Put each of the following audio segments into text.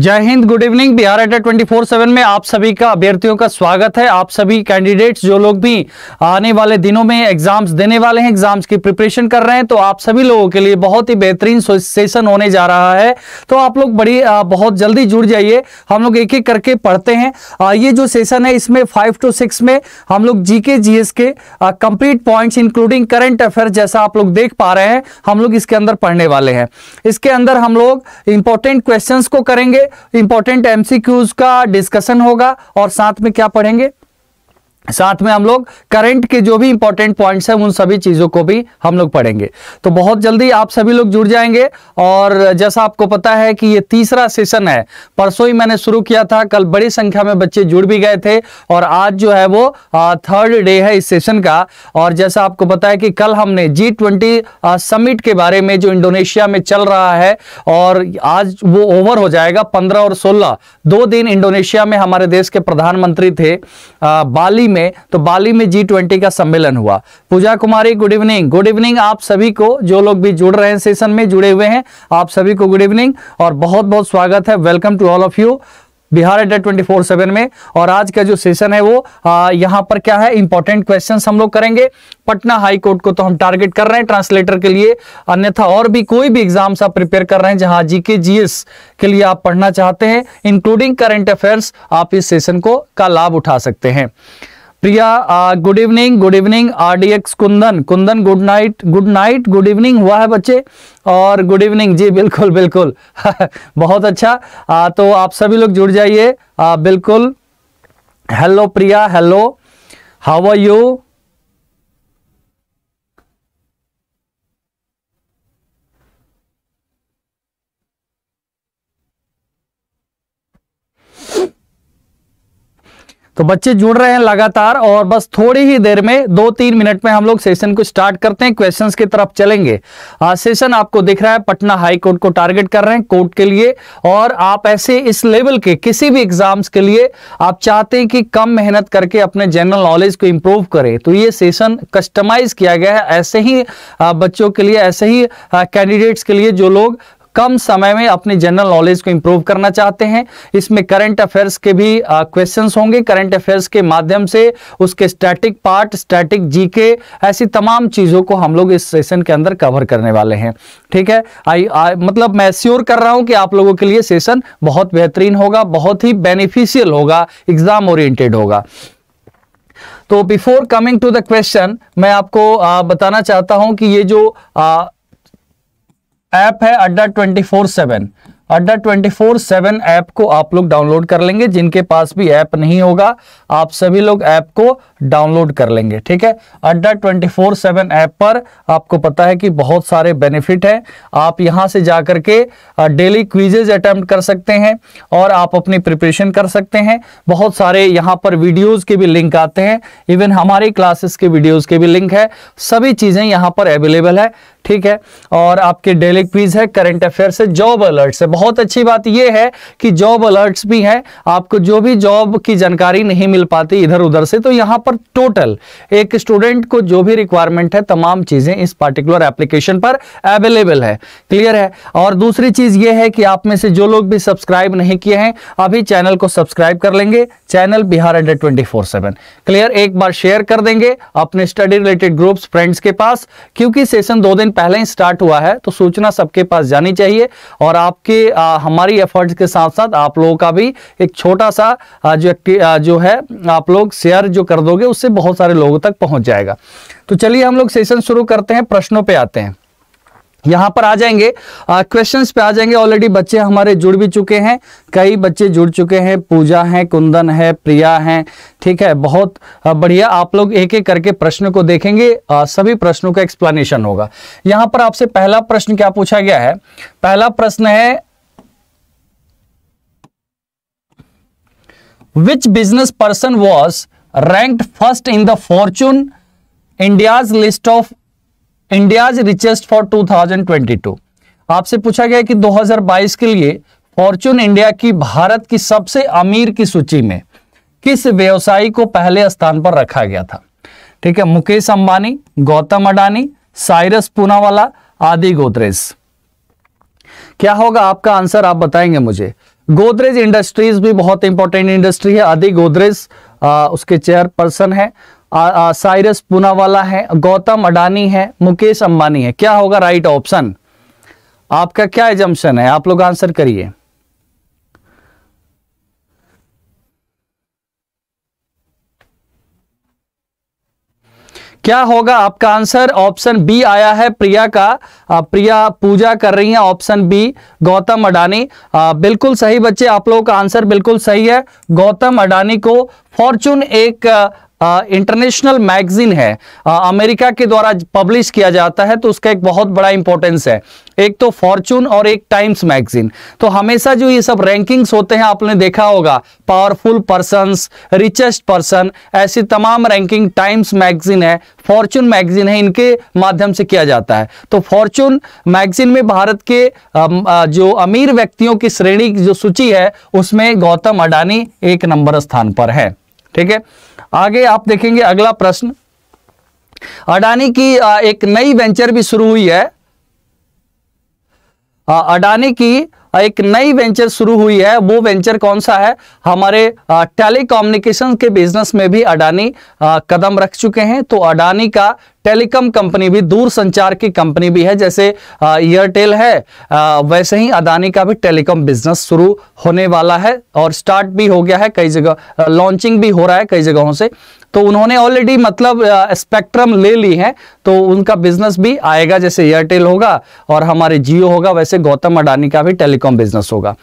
जय Hind good evening Bihar एटा twenty four seven में आप सभी का अभ्यर्थियों का स्वागत है आप सभी कैंडिडेट्स जो लोग भी आने वाले दिनों में एग्जाम्स देने वाले हैं एग्जाम्स की प्रिपरेशन कर रहे हैं तो आप सभी लोगों के लिए बहुत ही बेहतरीन सेशन होने जा रहा है तो आप लोग बड़ी आ, बहुत जल्दी जुड़ जाइए हम लोग एक एक करके पढ़ते हैं आ, ये जो सेशन है इसमें फाइव टू सिक्स में हम लोग जी के जी एस के complete points including current affair जैसा आप लोग देख पा रहे हैं हम लोग इसके अंदर पढ़ने वाले हैं इसके अंदर हम लोग इंपॉर्टेंट क्वेश्चन को करेंगे इंपॉर्टेंट एमसीक्यूज का डिस्कशन होगा और साथ में क्या पढ़ेंगे साथ में हम लोग करंट के जो भी इंपॉर्टेंट पॉइंट्स हैं उन सभी चीज़ों को भी हम लोग पढ़ेंगे तो बहुत जल्दी आप सभी लोग जुड़ जाएंगे और जैसा आपको पता है कि ये तीसरा सेशन है परसों ही मैंने शुरू किया था कल बड़ी संख्या में बच्चे जुड़ भी गए थे और आज जो है वो थर्ड डे है इस सेशन का और जैसा आपको पता है कि कल हमने जी ट्वेंटी समिट के बारे में जो इंडोनेशिया में चल रहा है और आज वो ओवर हो जाएगा पंद्रह और सोलह दो दिन इंडोनेशिया में हमारे देश के प्रधानमंत्री थे बाली बाली में तो बाली में जी ट्वेंटी का सम्मेलन हुआ Puja Kumari good evening good evening आप सभी को जो लोग भी जुड़ रहे हैं सेशन में जुड़े हुए हैं आप सभी को गुड इवनिंग और बहुत बहुत स्वागत है welcome to all of you Bihar Adda twenty four seven में और आज का जो सेशन है वो आ, यहां पर क्या है इंपॉर्टेंट क्वेश्चंस हम लोग करेंगे पटना हाई कोर्ट को तो हम टारगेट कर रहे हैं ट्रांसलेटर के लिए अन्यथा और भी कोई भी एग्जाम्स आप प्रिपेयर कर रहे हैं जहां जीके जीएस के लिए आप पढ़ना चाहते हैं इंक्लूडिंग करंट अफेयर्स आप इस सेशन को का लाभ उठा सकते हैं Priya good evening good evening RDX Kundan Kundan good night good night good evening हुआ है बच्चे और गुड इवनिंग जी बिल्कुल बिल्कुल बहुत अच्छा आ, तो आप सभी लोग जुड़ जाइए बिल्कुल hello Priya hello how are you तो बच्चे जुड़ रहे हैं लगातार और बस थोड़ी ही देर में दो तीन मिनट में हम लोग सेशन को स्टार्ट करते हैं क्वेश्चंस की तरफ चलेंगे आज सेशन आपको दिख रहा है पटना हाई कोर्ट को टारगेट कर रहे हैं कोर्ट के लिए और आप ऐसे इस लेवल के किसी भी एग्जाम्स के लिए आप चाहते हैं कि कम मेहनत करके अपने जनरल नॉलेज को इम्प्रूव करें तो ये सेशन कस्टमाइज किया गया है ऐसे ही बच्चों के लिए ऐसे ही कैंडिडेट्स के लिए जो लोग कम समय में अपने जनरल नॉलेज को इंप्रूव करना चाहते हैं इसमें करंट अफेयर्स के भी क्वेश्चन होंगे करंट अफेयर्स के माध्यम से उसके स्टैटिक पार्ट स्टैटिक जीके ऐसी तमाम चीज़ों को हम लोग इस सेशन के अंदर कवर करने वाले हैं ठीक है आई, आई मतलब मैं श्योर कर रहा हूं कि आप लोगों के लिए सेशन बहुत बेहतरीन होगा बहुत ही बेनिफिशियल होगा एग्जाम ओरिएंटेड होगा तो before coming to the question मैं आपको आ, बताना चाहता हूं कि ये जो आ, ऐप है Adda twenty four seven Adda twenty four seven app को आप लोग डाउनलोड कर लेंगे जिनके पास भी ऐप नहीं होगा आप सभी लोग ऐप को डाउनलोड कर लेंगे ठीक है Adda twenty four seven app पर आपको पता है कि बहुत सारे बेनिफिट हैं आप यहां से जा कर के डेली क्विजेज अटैम्प्ट कर सकते हैं और आप अपनी प्रिपरेशन कर सकते हैं बहुत सारे यहाँ पर वीडियोज़ के भी लिंक आते हैं इवन हमारी क्लासेस के वीडियोज़ के भी लिंक है सभी चीज़ें यहाँ पर अवेलेबल है ठीक है और आपके डेली क्वीज है करंट अफेयर है जॉब अलर्ट है बहुत अच्छी बात यह है कि जॉब अलर्ट्स भी हैं आपको जो भी जॉब की जानकारी नहीं मिल पाती इधर उधर से तो यहां पर टोटल एक स्टूडेंट को जो भी रिक्वायरमेंट है तमाम चीज़ें इस पर्टिकुलर एप्लीकेशन पर अवेलेबल है क्लियर है और दूसरी चीज़ यह है कि आप में से जो लोग भी सब्सक्राइब नहीं किए हैं अभी चैनल को सब्सक्राइब कर लेंगे चैनल बिहार अंडर ट्वेंटी फोर सेवन क्लियर एक बार शेयर कर देंगे अपने स्टडी रिलेटेड ग्रुप्स फ्रेंड्स के पास क्योंकि सेशन दो दिन दिन पहले ही स्टार्ट हुआ है तो सूचना सबके पास जानी चाहिए और आपके आ, हमारी एफर्ट्स के साथ साथ आप लोगों का भी एक छोटा सा आ, जो आ, जो है आप लोग शेयर जो कर दोगे उससे बहुत सारे लोगों तक पहुंच जाएगा तो चलिए हम लोग सेशन शुरू करते हैं प्रश्नों पर आते हैं यहां पर आ जाएंगे क्वेश्चंस पे आ जाएंगे ऑलरेडी बच्चे हमारे जुड़ भी चुके हैं कई बच्चे जुड़ चुके हैं पूजा है कुंदन है प्रिया है ठीक है बहुत बढ़िया आप लोग एक एक करके प्रश्न को देखेंगे आ, सभी प्रश्नों का एक्सप्लेनेशन होगा यहां पर आपसे पहला प्रश्न क्या पूछा गया है पहला प्रश्न है which business person was ranked first in the Fortune India's list of India's richest for 2022 आपसे पूछा गया कि 2022 के लिए फॉर्चून इंडिया की भारत की सबसे अमीर की सूची में किस व्यवसायी को पहले स्थान पर रखा गया था ठीक है मुकेश अंबानी गौतम अडानी साइरस पूनावाला आदि गोदरेज क्या होगा आपका आंसर आप बताएंगे मुझे गोदरेज इंडस्ट्रीज भी बहुत इंपॉर्टेंट इंडस्ट्री है आदि गोदरेज उसके चेयरपर्सन है साइरस पूनावाला है गौतम अडानी है मुकेश अंबानी है क्या होगा राइट ऑप्शन आपका क्या एजम्पन है आप लोग आंसर करिए क्या होगा आपका आंसर ऑप्शन बी आया है प्रिया का आ, प्रिया पूजा कर रही है ऑप्शन बी गौतम अडानी आ, बिल्कुल सही बच्चे आप लोगों का आंसर बिल्कुल सही है गौतम अडानी को फॉर्चून एक इंटरनेशनल मैगजीन है आ, अमेरिका के द्वारा पब्लिश किया जाता है तो उसका एक बहुत बड़ा इंपॉर्टेंस है एक तो फॉर्चून और एक टाइम्स मैगजीन तो हमेशा जो ये सब रैंकिंग्स होते हैं आपने देखा होगा पावरफुल पर्सन रिचेस्ट पर्सन ऐसी तमाम रैंकिंग टाइम्स मैगजीन है फॉर्चून मैगजीन है इनके माध्यम से किया जाता है तो फॉर्चून मैगजीन में भारत के जो अमीर व्यक्तियों की श्रेणी जो सूची है उसमें गौतम अडानी एक नंबर स्थान पर है ठीक है आगे आप देखेंगे अगला प्रश्न अडानी की एक नई वेंचर भी शुरू हुई है अडानी की एक नई वेंचर शुरू हुई है वो वेंचर कौन सा है हमारे टेलीकम्युनिकेशन के बिजनेस में भी अडानी कदम रख चुके हैं तो अडानी का टेलीकॉम कंपनी भी दूर संचार की कंपनी भी है जैसे एयरटेल है आ, वैसे ही अदानी का भी टेलीकॉम बिजनेस शुरू होने वाला है और स्टार्ट भी हो गया है कई जगह लॉन्चिंग भी हो रहा है कई जगहों से तो उन्होंने ऑलरेडी मतलब स्पेक्ट्रम ले ली है तो उनका बिजनेस भी आएगा जैसे एयरटेल होगा और हमारे जियो होगा वैसे गौतम अडानी का भी टेलीकॉम बिजनेस होगा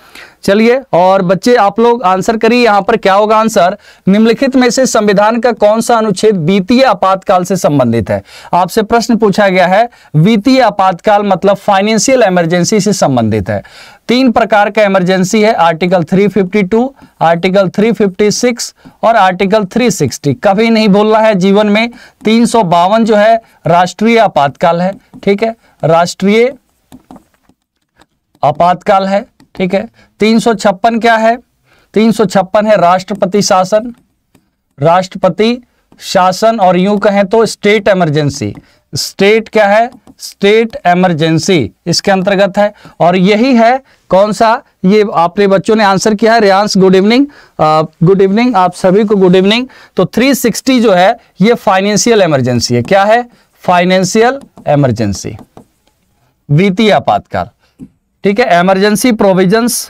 चलिए और बच्चे आप लोग आंसर करिए यहां पर क्या होगा आंसर निम्नलिखित में से संविधान का कौन सा अनुच्छेद वित्तीय आपातकाल से संबंधित है आपसे प्रश्न पूछा गया है वित्तीय आपातकाल मतलब फाइनेंशियल इमरजेंसी से संबंधित है तीन प्रकार का इमरजेंसी है आर्टिकल 352, आर्टिकल 356 और आर्टिकल 360 कभी नहीं बोलना है जीवन में तीन जो है राष्ट्रीय आपातकाल है ठीक है राष्ट्रीय आपातकाल है ठीक है तीन क्या है तीन है राष्ट्रपति शासन राष्ट्रपति शासन और यूं कहें तो स्टेट इमरजेंसी स्टेट क्या है स्टेट इमरजेंसी इसके अंतर्गत है और यही है कौन सा ये आपने बच्चों ने आंसर किया है Riyans good evening good evening आप सभी को गुड इवनिंग तो 360 जो है ये फाइनेंशियल इमरजेंसी है क्या है फाइनेंशियल इमरजेंसी वित्तीय आपातकाल ठीक है एमरजेंसी प्रोविजंस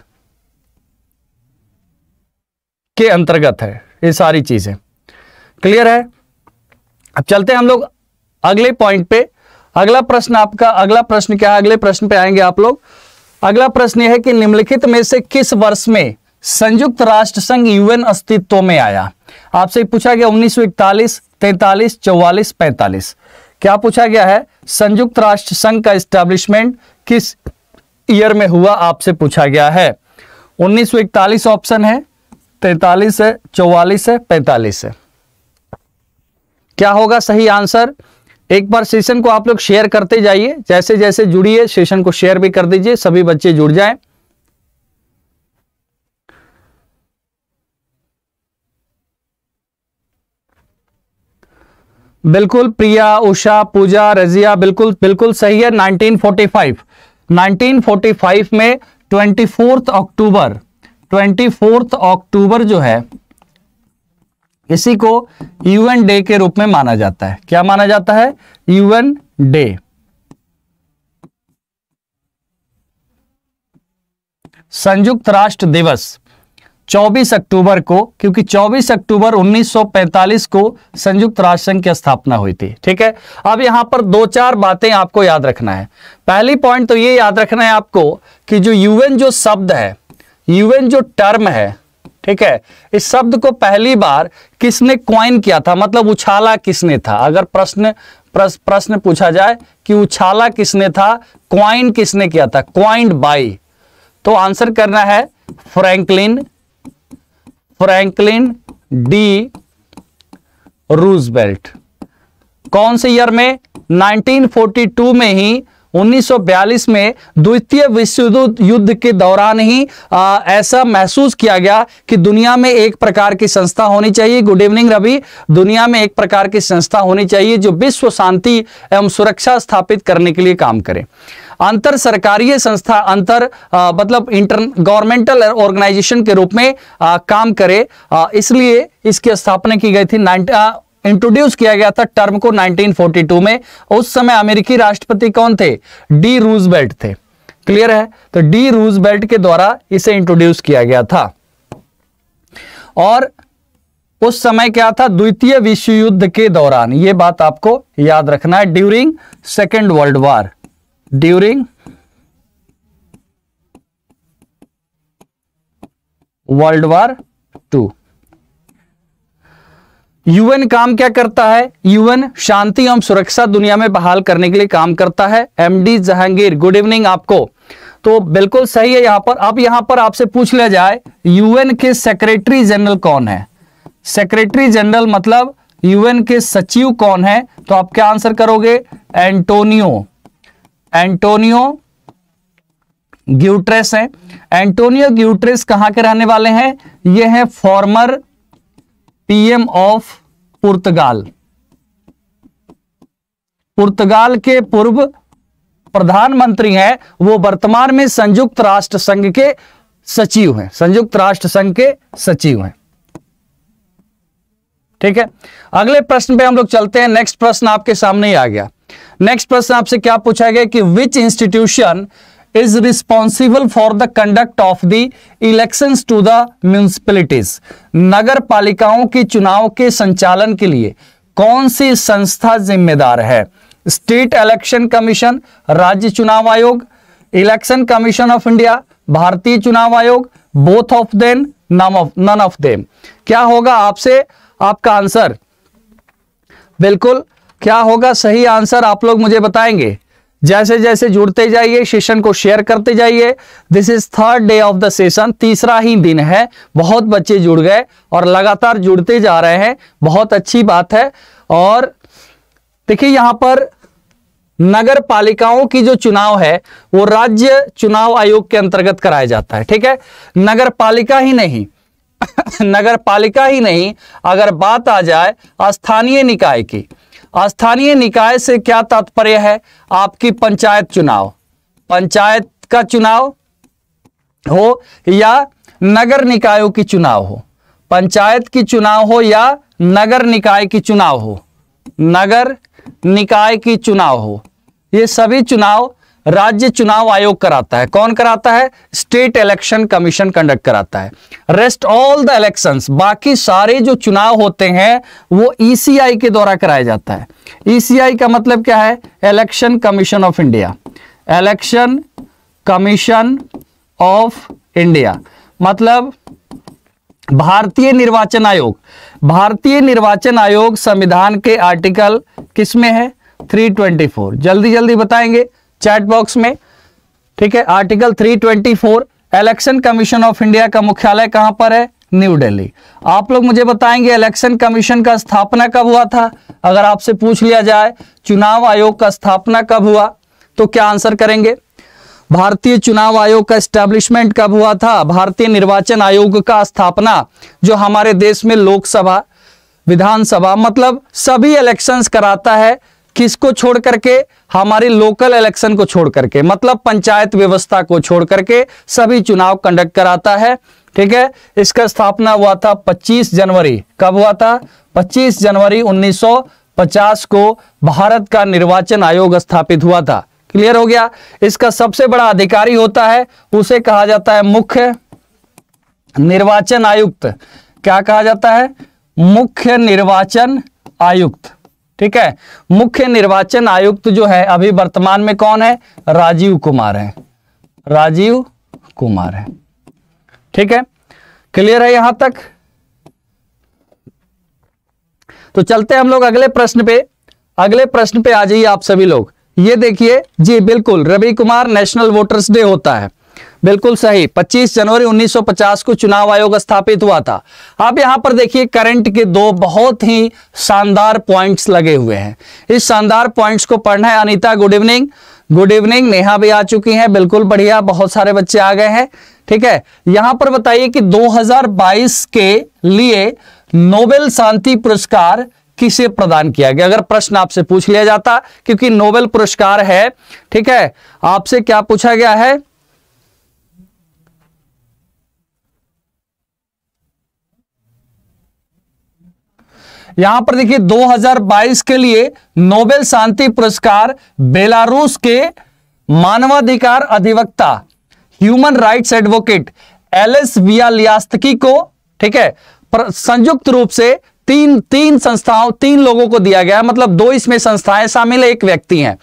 के अंतर्गत है ये सारी चीजें क्लियर है अब चलते हैं हम लोग अगले पॉइंट पे अगला प्रश्न आपका अगला प्रश्न क्या है अगले प्रश्न पे आएंगे आप लोग अगला प्रश्न यह है कि निम्नलिखित में से किस वर्ष में संयुक्त राष्ट्र संघ यूएन अस्तित्व में आया आपसे पूछा गया उन्नीस सौ इकतालीस तैतालीस चौवालीस पैंतालीस क्या पूछा गया है संयुक्त राष्ट्र संघ का स्टैब्लिशमेंट किस ईयर में हुआ आपसे पूछा गया है 1941 ऑप्शन है तैतालीस है चौवालीस है पैंतालीस है क्या होगा सही आंसर एक बार सेशन को आप लोग शेयर करते जाइए जैसे जैसे जुड़िए सेशन को शेयर भी कर दीजिए सभी बच्चे जुड़ जाएं बिल्कुल प्रिया उषा पूजा रजिया बिल्कुल बिल्कुल सही है 1945 1945 में 24 अक्टूबर 24 अक्टूबर जो है इसी को यूएन डे के रूप में माना जाता है क्या माना जाता है यूएन डे संयुक्त राष्ट्र दिवस 24 अक्टूबर को क्योंकि 24 अक्टूबर 1945 को संयुक्त राष्ट्र संघ की स्थापना हुई थी ठीक है अब यहां पर दो चार बातें आपको याद रखना है पहली पॉइंट तो ये याद रखना है आपको कि जो यूएन जो शब्द है यूएन जो टर्म है ठीक है इस शब्द को पहली बार किसने क्वाइन किया था मतलब उछाला किसने था अगर प्रश्न प्रश्न पूछा जाए कि उछाला किसने था क्वाइन किसने किया था क्वाइंड बाई तो आंसर करना है फ्रैंकलिन फ्रैंकलिन डी रूजबेल्ट कौन से ईयर में 1942 में ही 1942 में द्वितीय विश्व युद्ध के दौरान ही आ, ऐसा महसूस किया गया कि दुनिया में एक प्रकार की संस्था होनी चाहिए गुड इवनिंग रवि दुनिया में एक प्रकार की संस्था होनी चाहिए जो विश्व शांति एवं सुरक्षा स्थापित करने के लिए काम करे अंतर सरकारीय संस्था अंतर मतलब इंटर गवर्नमेंटल ऑर्गेनाइजेशन के रूप में आ, काम करे आ, इसलिए इसकी स्थापना की गई थी नाइनटी इंट्रोड्यूस किया गया था टर्म को 1942 में उस समय अमेरिकी राष्ट्रपति कौन थे डी रूजबेल्ट थे क्लियर है तो डी रूजबेल्ट के द्वारा इसे इंट्रोड्यूस किया गया था और उस समय क्या था द्वितीय विश्व युद्ध के दौरान यह बात आपको याद रखना है during second world war during world war two UN काम क्या करता है यूएन शांति एवं सुरक्षा दुनिया में बहाल करने के लिए काम करता है एमडी जहांगीर गुड इवनिंग आपको तो बिल्कुल सही है यहां पर अब यहां पर आपसे पूछ लिया जाए यूएन के सेक्रेटरी जनरल कौन है सेक्रेटरी जनरल मतलब यूएन के सचिव कौन है तो आप क्या आंसर करोगे एंटोनियो एंटोनियो ग्यूट्रेस है एंटोनियो ग्यूट्रेस कहां के रहने वाले हैं यह है former PM of Portugal Portugal के पूर्व प्रधानमंत्री हैं वो वर्तमान में संयुक्त राष्ट्र संघ के सचिव हैं संयुक्त राष्ट्र संघ के सचिव हैं ठीक है अगले प्रश्न पे हम लोग चलते हैं नेक्स्ट प्रश्न आपके सामने ही आ गया नेक्स्ट प्रश्न आपसे क्या पूछा गया कि which institution is responsible for the conduct of the election to the municipalities नगर पालिकाओं के चुनाव के संचालन के लिए कौन सी संस्था जिम्मेदार है स्टेट इलेक्शन कमीशन राज्य चुनाव आयोग इलेक्शन कमीशन ऑफ इंडिया भारतीय चुनाव आयोग both of them none of them क्या होगा आपसे आपका आंसर बिल्कुल क्या होगा सही आंसर आप लोग मुझे बताएंगे जैसे जैसे जुड़ते जाइए सेशन को शेयर करते जाइए this is third day of the session तीसरा ही दिन है बहुत बच्चे जुड़ गए और लगातार जुड़ते जा रहे हैं बहुत अच्छी बात है और देखिए यहां पर नगर पालिकाओं की जो चुनाव है वो राज्य चुनाव आयोग के अंतर्गत कराया जाता है ठीक है नगर पालिका ही नहीं नगर पालिका ही नहीं अगर बात आ जाए स्थानीय निकाय की स्थानीय निकाय से क्या तात्पर्य है आपकी पंचायत चुनाव पंचायत का चुनाव हो या नगर निकायों की चुनाव हो पंचायत की चुनाव हो या नगर निकाय की चुनाव हो नगर निकाय की चुनाव हो ये सभी चुनाव राज्य चुनाव आयोग कराता है कौन कराता है स्टेट इलेक्शन कमीशन कंडक्ट कराता है रेस्ट ऑल द इलेक्शंस बाकी सारे जो चुनाव होते हैं वो ईसीआई e के द्वारा कराया जाता है ईसीआई e का मतलब क्या है election commission of India election commission of India मतलब भारतीय निर्वाचन आयोग भारतीय निर्वाचन आयोग संविधान के आर्टिकल किसमें है 324 जल्दी जल्दी बताएंगे चैट बॉक्स में ठीक है article 324 election commission of India का मुख्यालय कहां पर है न्यू दिल्ली आप लोग मुझे बताएंगे इलेक्शन कमीशन का स्थापना कब हुआ था अगर आपसे पूछ लिया जाए चुनाव आयोग का स्थापना कब हुआ तो क्या आंसर करेंगे भारतीय चुनाव आयोग का स्टैब्लिशमेंट कब हुआ था भारतीय निर्वाचन आयोग का स्थापना जो हमारे देश में लोकसभा विधानसभा मतलब सभी इलेक्शंस कराता है किसको छोड़ करके हमारी लोकल इलेक्शन को छोड़ करके मतलब पंचायत व्यवस्था को छोड़ करके सभी चुनाव कंडक्ट कराता है ठीक है इसका स्थापना हुआ था 25 जनवरी कब हुआ था 25 जनवरी 1950 को भारत का निर्वाचन आयोग स्थापित हुआ था क्लियर हो गया इसका सबसे बड़ा अधिकारी होता है उसे कहा जाता है मुख्य निर्वाचन आयुक्त क्या कहा जाता है मुख्य निर्वाचन आयुक्त ठीक है मुख्य निर्वाचन आयुक्त जो है अभी वर्तमान में कौन है राजीव कुमार है राजीव कुमार है ठीक है क्लियर है यहां तक तो चलते हैं हम लोग अगले प्रश्न पे अगले प्रश्न पे आ जाइए आप सभी लोग ये देखिए जी बिल्कुल Ravi Kumar national voters day होता है बिल्कुल सही 25 जनवरी 1950 को चुनाव आयोग स्थापित हुआ था आप यहां पर देखिए करंट के दो बहुत ही शानदार पॉइंट्स लगे हुए हैं इस शानदार पॉइंट्स को पढ़ना है Anita good evening good evening Neha भी आ चुकी हैं बिल्कुल बढ़िया बहुत सारे बच्चे आ गए हैं ठीक है यहां पर बताइए कि 2022 के लिए नोबेल शांति पुरस्कार किसे प्रदान किया गया अगर प्रश्न आपसे पूछ लिया जाता क्योंकि नोबेल पुरस्कार है ठीक है आपसे क्या पूछा गया है यहां पर देखिए 2022 के लिए नोबेल शांति पुरस्कार बेलारूस के मानवाधिकार अधिवक्ता ह्यूमन राइट्स एडवोकेट एलएस वियालियास्तकी को ठीक है संयुक्त रूप से तीन तीन संस्थाओं तीन लोगों को दिया गया मतलब दो इसमें संस्थाएं शामिल है एक व्यक्ति हैं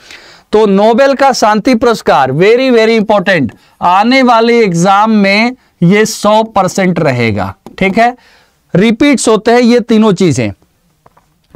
तो नोबेल का शांति पुरस्कार वेरी वेरी इंपॉर्टेंट आने वाले एग्जाम में ये 100 परसेंट रहेगा ठीक है रिपीट्स होते हैं ये तीनों चीजें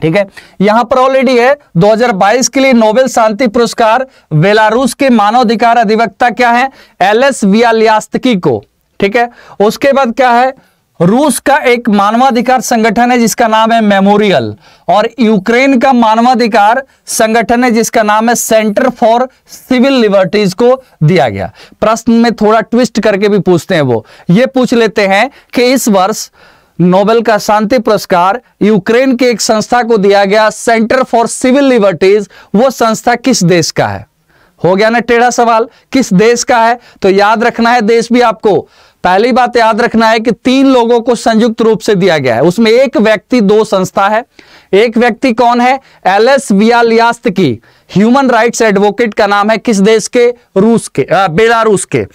ठीक है यहां पर ऑलरेडी है 2022 के लिए नोबेल शांति पुरस्कार बेलारूस के मानवाधिकार अधिवक्ता क्या है एल एस वियालियास्तकी को ठीक है उसके बाद क्या है रूस का एक मानवाधिकार संगठन है जिसका नाम है मेमोरियल और यूक्रेन का मानवाधिकार संगठन है जिसका नाम है सेंटर फॉर सिविल लिबर्टीज को दिया गया प्रश्न में थोड़ा ट्विस्ट करके भी पूछते हैं वो ये पूछ लेते हैं कि इस वर्ष नोबेल का शांति पुरस्कार यूक्रेन की एक संस्था को दिया गया सेंटर फॉर सिविल लिबर्टीज वो संस्था किस देश का है हो गया ना टेढ़ा सवाल किस देश का है तो याद रखना है देश भी आपको पहली बात याद रखना है कि तीन लोगों को संयुक्त रूप से दिया गया है उसमें एक व्यक्ति दो संस्था है एक व्यक्ति कौन है एल एस वियालियास्त की ह्यूमन राइट्स एडवोकेट का नाम है किस देश के रूस के बेलारूस के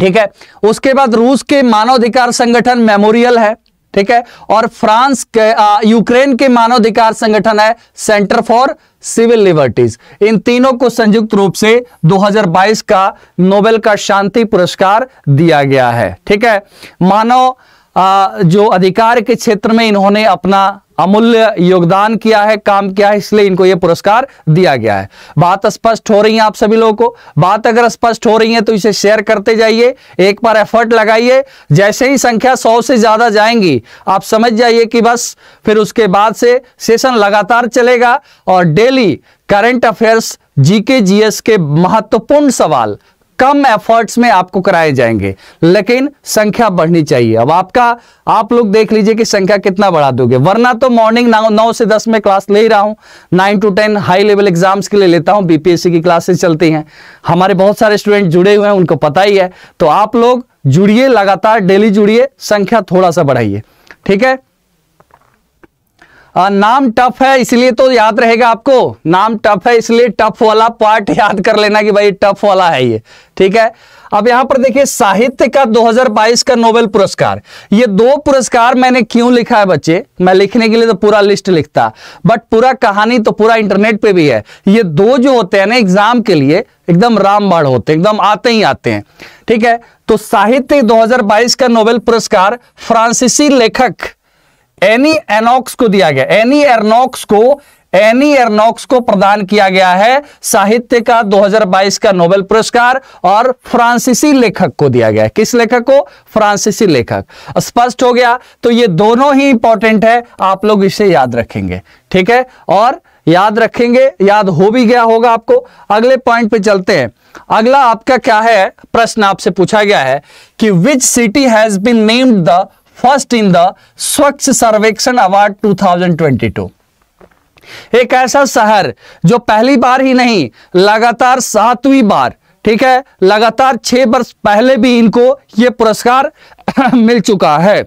ठीक है उसके बाद रूस के मानवाधिकार संगठन मेमोरियल है ठीक है और फ्रांस के यूक्रेन के मानवाधिकार संगठन है सेंटर फॉर सिविल लिबर्टीज इन तीनों को संयुक्त रूप से 2022 का नोबेल का शांति पुरस्कार दिया गया है ठीक है मानव जो अधिकार के क्षेत्र में इन्होंने अपना अमूल्य योगदान किया है काम किया है इसलिए इनको यह पुरस्कार दिया गया है बात स्पष्ट हो रही है आप सभी लोगों को बात अगर स्पष्ट हो रही है तो इसे शेयर करते जाइए एक बार एफर्ट लगाइए जैसे ही संख्या सौ से ज्यादा जाएंगी आप समझ जाइए कि बस फिर उसके बाद से सेशन लगातार चलेगा और daily current affairs GK GS के महत्वपूर्ण सवाल कम एफर्ट्स में आपको कराए जाएंगे लेकिन संख्या बढ़नी चाहिए अब आपका आप लोग देख लीजिए कि संख्या कितना बढ़ा दोगे वरना तो मॉर्निंग नौ नौ से दस में क्लास ले ही रहा हूं nine to ten high level exams के लिए लेता हूं बीपीएससी की क्लासेस चलती हैं हमारे बहुत सारे स्टूडेंट जुड़े हुए हैं उनको पता ही है तो आप लोग जुड़िए लगातार डेली जुड़िए संख्या थोड़ा सा बढ़ाइए ठीक है आ, नाम टफ है इसलिए तो याद रहेगा आपको नाम टफ है इसलिए टफ वाला पार्ट याद कर लेना कि भाई टफ वाला है ये ठीक है अब यहां पर देखिए साहित्य का 2022 का नोबेल पुरस्कार ये दो पुरस्कार मैंने क्यों लिखा है बच्चे मैं लिखने के लिए तो पूरा लिस्ट लिखता बट पूरा कहानी तो पूरा इंटरनेट पे भी है ये दो जो होते हैं ना एग्जाम के लिए एकदम रामबाण होते हैं एकदम आते ही आते हैं ठीक है तो साहित्य 2022 का नोबेल पुरस्कार फ्रांसीसी लेखक एनी एनॉक्स को दिया गया एनी एरनॉक्स को एनी एरनॉक्स को प्रदान किया गया है साहित्य का 2022 का नोबेल पुरस्कार और फ्रांसीसी लेखक को दिया गया है किस लेखक को फ्रांसीसी लेखक स्पष्ट हो गया तो ये दोनों ही इंपॉर्टेंट है आप लोग इसे याद रखेंगे ठीक है और याद रखेंगे याद हो भी गया होगा आपको अगले पॉइंट पे चलते हैं अगला आपका क्या है प्रश्न आपसे पूछा गया है कि which city has been named the first in the Swachh Survekshan award 2022 एक ऐसा शहर जो पहली बार ही नहीं लगातार सातवीं बार ठीक है लगातार छह वर्ष पहले भी इनको यह पुरस्कार मिल चुका है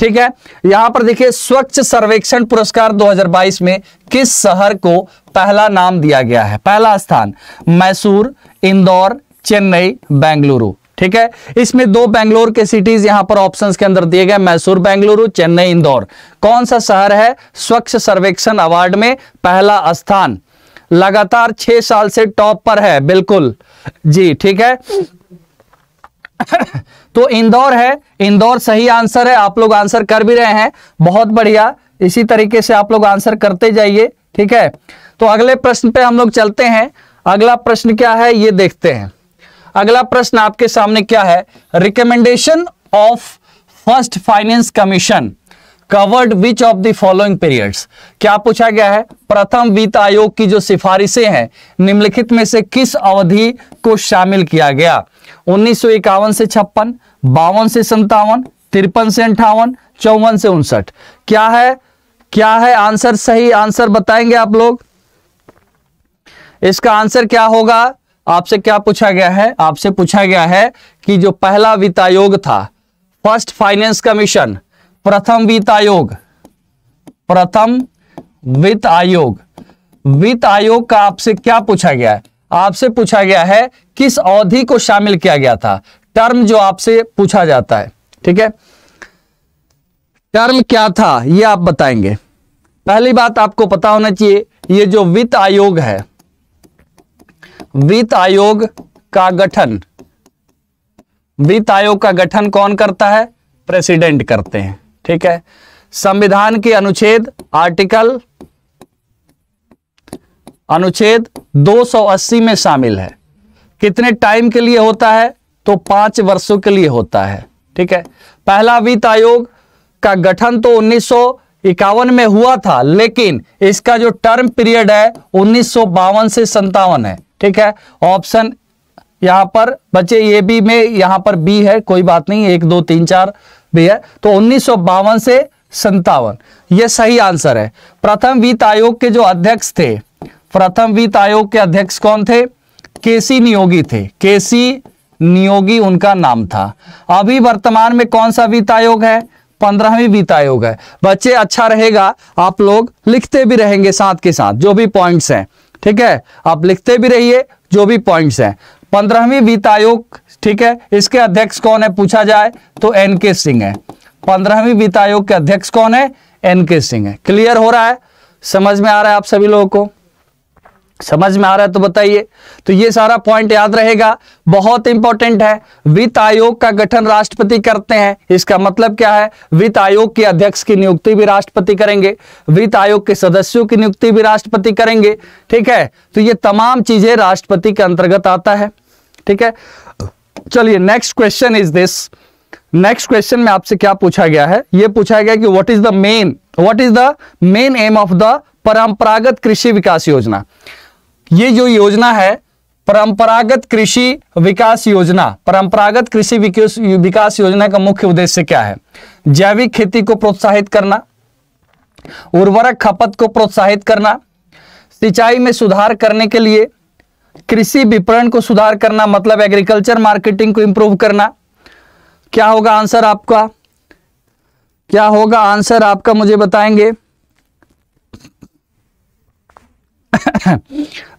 ठीक है यहां पर देखिए स्वच्छ सर्वेक्षण पुरस्कार 2022 में किस शहर को पहला नाम दिया गया है पहला स्थान मैसूर इंदौर चेन्नई बेंगलुरु ठीक है इसमें दो बैंगलोर के सिटीज यहां पर ऑप्शंस के अंदर दिए गए मैसूर बेंगलुरु चेन्नई इंदौर कौन सा शहर है स्वच्छ सर्वेक्षण अवार्ड में पहला स्थान लगातार छह साल से टॉप पर है बिल्कुल जी ठीक है तो इंदौर है इंदौर सही आंसर है आप लोग आंसर कर भी रहे हैं बहुत बढ़िया इसी तरीके से आप लोग आंसर करते जाइए ठीक है तो अगले प्रश्न पे हम लोग चलते हैं अगला प्रश्न क्या है ये देखते हैं अगला प्रश्न आपके सामने क्या है recommendation of first finance commission covered which of the following periods क्या पूछा गया है प्रथम वित्त आयोग की जो सिफारिशें हैं निम्नलिखित में से किस अवधि को शामिल किया गया उन्नीस से छप्पन बावन से संतावन तिरपन से अंठावन चौवन से उनसठ क्या है क्या है आंसर सही आंसर बताएंगे आप लोग इसका आंसर क्या होगा आपसे क्या पूछा गया है आपसे पूछा गया है कि जो पहला वित्त आयोग था फर्स्ट फाइनेंस कमीशन प्रथम वित्त आयोग प्रथम वित्त आयोग वित्त आयोग का आपसे क्या पूछा गया है आपसे पूछा गया है किस अवधि को शामिल किया गया था टर्म जो आपसे पूछा जाता है ठीक है टर्म क्या था ये आप बताएंगे पहली बात आपको पता होना चाहिए ये जो वित्त आयोग है वित्त आयोग का गठन वित्त आयोग का गठन कौन करता है प्रेसिडेंट करते हैं ठीक है संविधान के अनुच्छेद आर्टिकल अनुच्छेद 280 में शामिल है कितने टाइम के लिए होता है तो पांच वर्षों के लिए होता है ठीक है पहला वित्त आयोग का गठन तो उन्नीस इक्यावन में हुआ था लेकिन इसका जो टर्म पीरियड है उन्नीस से संतावन है ठीक है ऑप्शन यहां पर बच्चे ए बी में यहां पर बी है कोई बात नहीं एक दो तीन चार भी है तो उन्नीस से संतावन ये सही आंसर है प्रथम वित्त आयोग के जो अध्यक्ष थे प्रथम वित्त आयोग के अध्यक्ष कौन थे केसी नियोगी थे केसी नियोगी उनका नाम था अभी वर्तमान में कौन सा वित्त आयोग है पंद्रहवीं वित्त आयोग है बच्चे अच्छा रहेगा आप लोग लिखते भी रहेंगे साथ के साथ जो भी पॉइंट्स हैं ठीक है आप लिखते भी रहिए जो भी पॉइंट्स हैं पंद्रहवीं वित्त आयोग ठीक है इसके अध्यक्ष कौन है पूछा जाए तो एन के सिंह है पंद्रहवीं वित्त आयोग के अध्यक्ष कौन है एन के सिंह है क्लियर हो रहा है समझ में आ रहा है आप सभी लोगों को समझ में आ रहा है तो बताइए तो ये सारा पॉइंट याद रहेगा बहुत इंपॉर्टेंट है वित्त आयोग का गठन राष्ट्रपति करते हैं इसका मतलब क्या है वित्त आयोग के अध्यक्ष की नियुक्ति भी राष्ट्रपति करेंगे वित्त आयोग के सदस्यों की नियुक्ति भी राष्ट्रपति करेंगे ठीक है तो ये तमाम चीजें राष्ट्रपति के अंतर्गत आता है ठीक है चलिए next question is this next question में आपसे क्या पूछा गया है यह पूछा गया कि what is the main what is the main aim of the Paramparagat Krishi विकास योजना ये जो योजना है परंपरागत कृषि विकास योजना परंपरागत कृषि विकास योजना का मुख्य उद्देश्य क्या है जैविक खेती को प्रोत्साहित करना उर्वरक खपत को प्रोत्साहित करना सिंचाई में सुधार करने के लिए कृषि विपणन को सुधार करना मतलब एग्रीकल्चर मार्केटिंग को इंप्रूव करना क्या होगा आंसर आपका क्या होगा आंसर आपका मुझे बताएंगे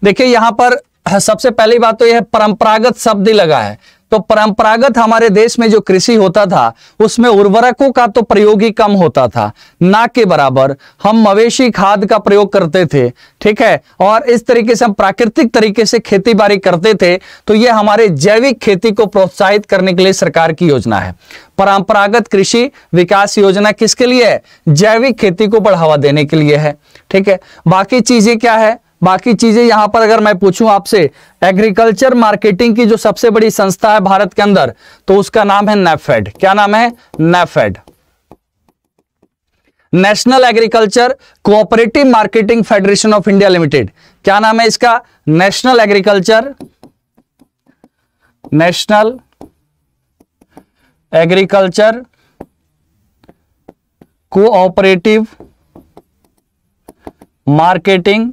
देखिए यहां पर सबसे पहली बात तो यह परंपरागत शब्द ही लगा है तो परंपरागत हमारे देश में जो कृषि होता था उसमें उर्वरकों का तो प्रयोग ही कम होता था ना के बराबर हम मवेशी खाद का प्रयोग करते थे ठीक है और इस तरीके से हम प्राकृतिक तरीके से खेती बाड़ी करते थे तो यह हमारे जैविक खेती को प्रोत्साहित करने के लिए सरकार की योजना है परंपरागत कृषि विकास योजना किसके लिए है जैविक खेती को बढ़ावा देने के लिए है ठीक है बाकी चीजें क्या है बाकी चीजें यहां पर अगर मैं पूछूं आपसे एग्रीकल्चर मार्केटिंग की जो सबसे बड़ी संस्था है भारत के अंदर तो उसका नाम है नेफेड क्या नाम है NAFED national agriculture cooperative marketing federation of India limited क्या नाम है इसका national agriculture national agriculture cooperative marketing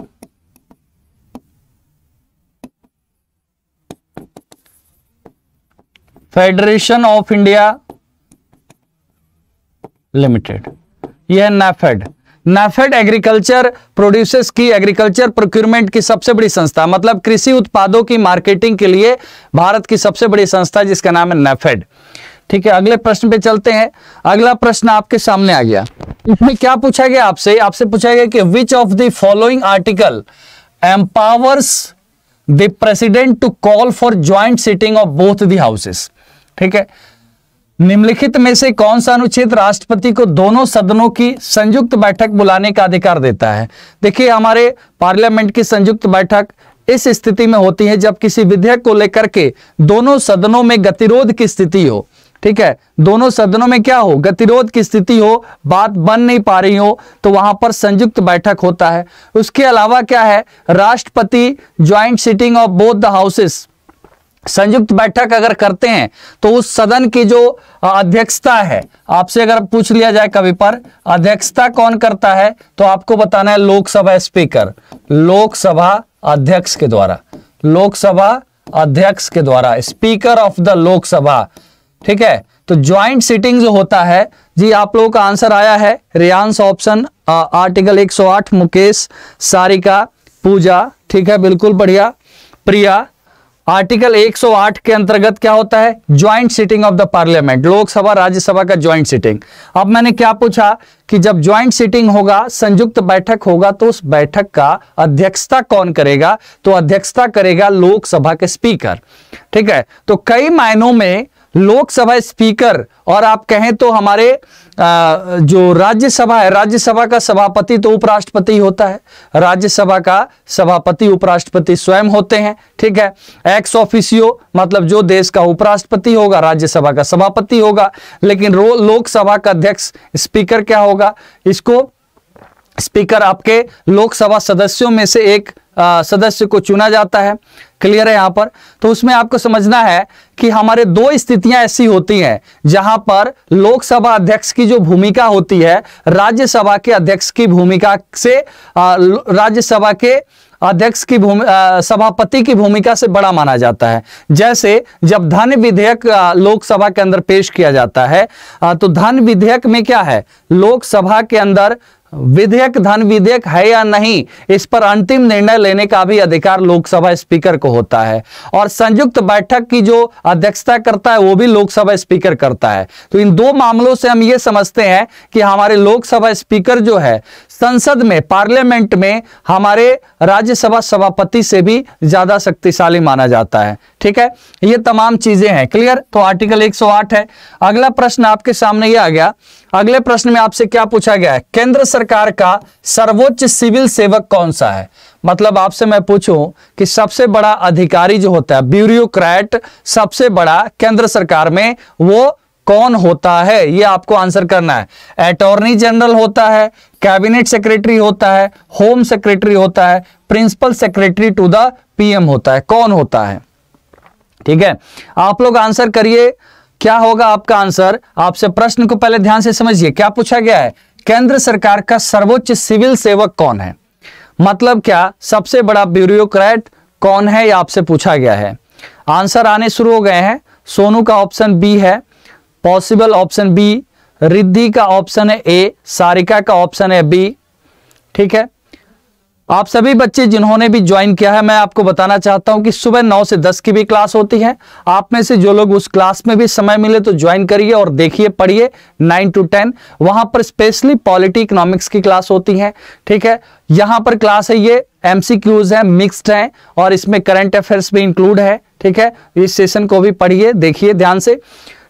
federation of India limited यह है नेफेड नेफेड एग्रीकल्चर प्रोड्यूसर्स की एग्रीकल्चर प्रोक्यूरमेंट की सबसे बड़ी संस्था मतलब कृषि उत्पादों की मार्केटिंग के लिए भारत की सबसे बड़ी संस्था जिसका नाम है नेफेड ठीक है अगले प्रश्न पे चलते हैं अगला प्रश्न आपके सामने आ गया इसमें क्या पूछा गया आपसे आपसे पूछा गया कि which of the following article empowers the president to call for joint sitting of both the houses ठीक है निम्नलिखित में से कौन सा अनुच्छेद राष्ट्रपति को दोनों सदनों की संयुक्त बैठक बुलाने का अधिकार देता है देखिए हमारे पार्लियामेंट की संयुक्त बैठक इस स्थिति में होती है जब किसी विधेयक को लेकर के दोनों सदनों में गतिरोध की स्थिति हो ठीक है दोनों सदनों में क्या हो गतिरोध की स्थिति हो बात बन नहीं पा रही हो तो वहां पर संयुक्त बैठक होता है उसके अलावा क्या है राष्ट्रपति joint sitting of both the houses संयुक्त बैठक अगर करते हैं तो उस सदन की जो अध्यक्षता है आपसे अगर पूछ लिया जाए कभी पर अध्यक्षता कौन करता है तो आपको बताना है लोकसभा स्पीकर लोकसभा अध्यक्ष के द्वारा लोकसभा अध्यक्ष के द्वारा स्पीकर ऑफ द लोकसभा ठीक है तो ज्वाइंट सिटिंग जो होता है जी आप लोगों का आंसर आया है रियांस ऑप्शन आर्टिकल 108 मुकेश सारिका पूजा ठीक है बिल्कुल बढ़िया प्रिया आर्टिकल 108 के अंतर्गत क्या होता है joint sitting of the parliament Lok Sabha Rajya Sabha का ज्वाइंट सिटिंग अब मैंने क्या पूछा कि जब ज्वाइंट सिटिंग होगा संयुक्त बैठक होगा तो उस बैठक का अध्यक्षता कौन करेगा तो अध्यक्षता करेगा लोकसभा के स्पीकर ठीक है तो कई मायनों में लोकसभा स्पीकर और आप कहें तो हमारे जो राज्यसभा है राज्यसभा का सभापति तो उपराष्ट्रपति होता है राज्यसभा का सभापति उपराष्ट्रपति स्वयं होते हैं ठीक है एक्स ऑफिसियो मतलब जो देश का उपराष्ट्रपति होगा राज्यसभा का सभापति होगा लेकिन लोकसभा का अध्यक्ष स्पीकर क्या होगा इसको स्पीकर आपके लोकसभा सदस्यों में से एक सदस्य को चुना जाता है क्लियर है यहाँ पर तो उसमें आपको समझना है कि हमारे दो स्थितियां ऐसी होती हैं जहां पर लोकसभा अध्यक्ष की जो भूमिका होती है राज्यसभा के अध्यक्ष की भूमिका से राज्यसभा के अध्यक्ष की भूमि सभापति की भूमिका से बड़ा माना जाता है जैसे जब धन विधेयक लोकसभा के अंदर पेश किया जाता है आ, तो धन विधेयक में क्या है लोकसभा के अंदर विधेयक धन विधेयक है या नहीं इस पर अंतिम निर्णय लेने का भी अधिकार लोकसभा स्पीकर को होता है और संयुक्त बैठक की जो अध्यक्षता करता है वो भी लोकसभा स्पीकर करता है तो इन दो मामलों से हम ये समझते हैं कि हमारे लोकसभा स्पीकर जो है संसद में पार्लियामेंट में हमारे राज्यसभा सभापति से भी ज्यादा शक्तिशाली माना जाता है ठीक है ये तमाम चीजें हैं क्लियर तो आर्टिकल 108 है अगला प्रश्न आपके सामने ये आ गया अगले प्रश्न में आपसे क्या पूछा गया है केंद्र सरकार का सर्वोच्च सिविल सेवक कौन सा है मतलब आपसे मैं पूछूं कि सबसे बड़ा अधिकारी जो होता है ब्यूरोक्रेट सबसे बड़ा केंद्र सरकार में वो कौन होता है ये आपको आंसर करना है अटॉर्नी जनरल होता है कैबिनेट सेक्रेटरी होता है होम सेक्रेटरी होता है principal secretary to the PM होता है कौन होता है ठीक है आप लोग आंसर करिए क्या होगा आपका आंसर आपसे प्रश्न को पहले ध्यान से समझिए क्या पूछा गया है केंद्र सरकार का सर्वोच्च सिविल सेवक कौन है मतलब क्या सबसे बड़ा ब्यूरोक्रेट कौन है यह आपसे पूछा गया है आंसर आने शुरू हो गए हैं सोनू का ऑप्शन बी है पॉसिबल ऑप्शन बी रिद्धि का ऑप्शन है ए सारिका का ऑप्शन है बी ठीक है आप सभी बच्चे जिन्होंने भी ज्वाइन किया है मैं आपको बताना चाहता हूं कि सुबह नौ से दस की भी क्लास होती है आप में से जो लोग उस क्लास में भी समय मिले तो ज्वाइन करिए और देखिए पढ़िए नाइन टू टेन वहां पर स्पेशली पॉलिटी इकोनॉमिक्स की क्लास होती है ठीक है यहां पर क्लास है ये एमसीक्यूज है मिक्सड है और इसमें करंट अफेयर्स भी इंक्लूड है ठीक है इस सेशन को भी पढ़िए देखिए ध्यान से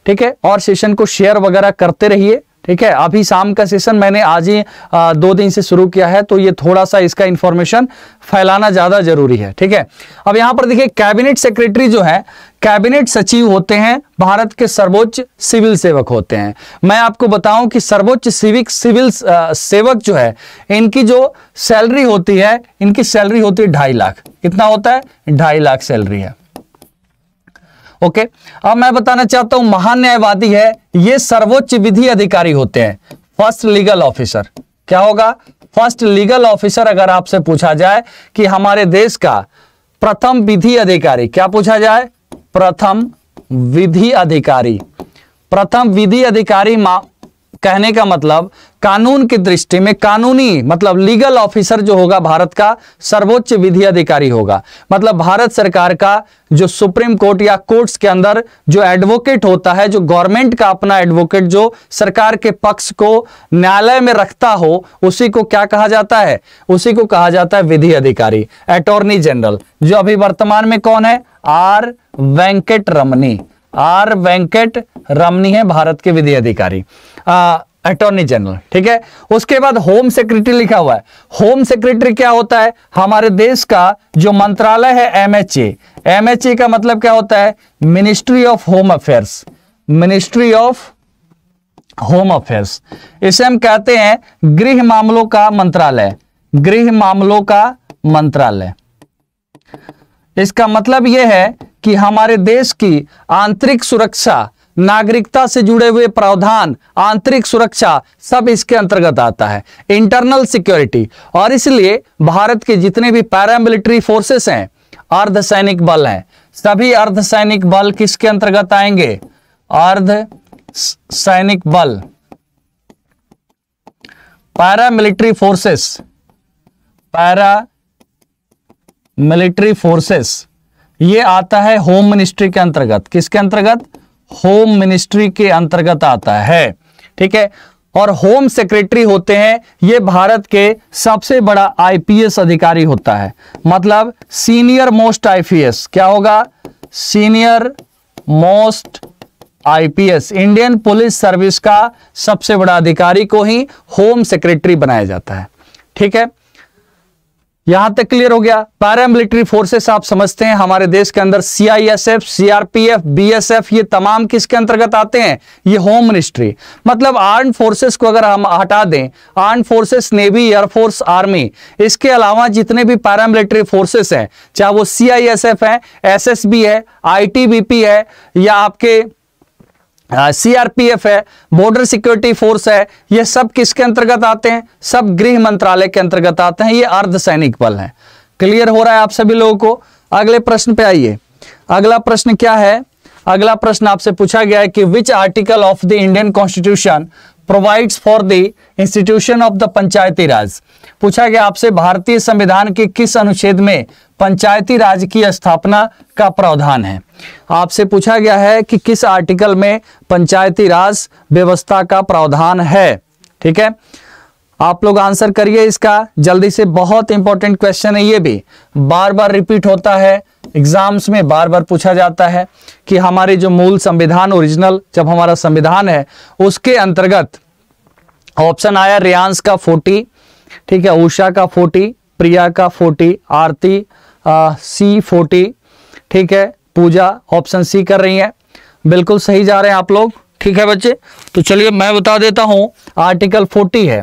ठीक है और सेशन को शेयर वगैरह करते रहिए ठीक है अभी शाम का सेशन मैंने आज ही दो दिन से शुरू किया है तो ये थोड़ा सा इसका इंफॉर्मेशन फैलाना ज़्यादा जरूरी है ठीक है अब यहां पर देखिए कैबिनेट सेक्रेटरी जो है कैबिनेट सचिव होते हैं भारत के सर्वोच्च सिविल सेवक होते हैं मैं आपको बताऊं कि सर्वोच्च सिविक सिविल सेवक जो है इनकी जो सैलरी होती है इनकी सैलरी होती है ढाई लाख कितना होता है ढाई लाख सैलरी है ओके अब मैं बताना चाहता हूं महान्यायवादी है ये सर्वोच्च विधि अधिकारी होते हैं फर्स्ट लीगल ऑफिसर क्या होगा फर्स्ट लीगल ऑफिसर अगर आपसे पूछा जाए कि हमारे देश का प्रथम विधि अधिकारी क्या पूछा जाए प्रथम विधि अधिकारी प्रथम विधि अधिकारी कहने का मतलब कानून की दृष्टि में कानूनी मतलब लीगल ऑफिसर जो होगा भारत का सर्वोच्च विधि अधिकारी होगा मतलब भारत सरकार का जो सुप्रीम कोर्ट या कोर्ट्स के अंदर जो एडवोकेट होता है जो गवर्नमेंट का अपना एडवोकेट जो सरकार के पक्ष को न्यायालय में रखता हो उसी को क्या कहा जाता है उसी को कहा जाता है विधि अधिकारी अटोर्नी जनरल जो अभी वर्तमान में कौन है आर वेंकट रमनी आर वेंकट रमनी है भारत के विधि अधिकारी आ, अटॉर्नी जनरल ठीक है उसके बाद होम सेक्रेटरी लिखा हुआ है होम सेक्रेटरी क्या होता है हमारे देश का जो मंत्रालय है एमएचए एमएचए का मतलब क्या होता है ministry of home affairs ministry of home affairs इसे हम कहते हैं गृह मामलों का मंत्रालय गृह मामलों का मंत्रालय इसका मतलब यह है कि हमारे देश की आंतरिक सुरक्षा नागरिकता से जुड़े हुए प्रावधान आंतरिक सुरक्षा सब इसके अंतर्गत आता है इंटरनल सिक्योरिटी और इसलिए भारत के जितने भी पैरामिलिट्री फोर्सेस हैं अर्धसैनिक बल हैं सभी अर्धसैनिक बल किसके अंतर्गत आएंगे अर्ध सैनिक बल paramilitary forces para military forces ये आता है होम मिनिस्ट्री के अंतर्गत किसके अंतर्गत होम मिनिस्ट्री के अंतर्गत आता है ठीक है और होम सेक्रेटरी होते हैं ये भारत के सबसे बड़ा आईपीएस अधिकारी होता है मतलब सीनियर मोस्ट आईपीएस क्या होगा senior most IPS Indian police service का सबसे बड़ा अधिकारी को ही होम सेक्रेटरी बनाया जाता है ठीक है यहां तक क्लियर हो गया पैरामिलिट्री फोर्सेस आप समझते हैं हमारे देश के अंदर सीआईएसएफ सीआरपीएफ बीएसएफ ये तमाम किसके अंतर्गत आते हैं ये होम मिनिस्ट्री मतलब आर्म फोर्सेस को अगर हम हटा दें arm forces navy air force army इसके अलावा जितने भी पैरामिलिट्री फोर्सेस हैं चाहे वो सीआईएसएफ है एसएसबी है आईटीबीपी है या आपके सीआरपीएफ है बॉर्डर सिक्योरिटी फोर्स है ये सब किसके अंतर्गत आते हैं सब गृह मंत्रालय के अंतर्गत आते हैं ये अर्ध सैनिक बल है क्लियर हो रहा है आप सभी लोगों को अगले प्रश्न पे आइए अगला प्रश्न क्या है अगला प्रश्न आपसे पूछा गया है कि which article of the Indian constitution provides for the institution of the panchayati raj पूछा गया आपसे भारतीय संविधान के किस अनुच्छेद में पंचायती राज की स्थापना का प्रावधान है आपसे पूछा गया है कि किस आर्टिकल में पंचायती राज व्यवस्था का प्रावधान है ठीक है आप लोग आंसर करिए इसका जल्दी से बहुत इंपॉर्टेंट क्वेश्चन है ये भी बार बार रिपीट होता है एग्जाम्स में बार बार पूछा जाता है कि हमारे जो मूल संविधान ओरिजिनल जब हमारा संविधान है उसके अंतर्गत ऑप्शन आया रियांस का फोर्टी ठीक है उषा का फोर्टी प्रिया का फोर्टी आरती आ, सी फोर्टी ठीक है पूजा ऑप्शन सी कर रही है बिल्कुल सही जा रहे हैं आप लोग ठीक है बच्चे तो चलिए मैं बता देता हूं आर्टिकल 40 है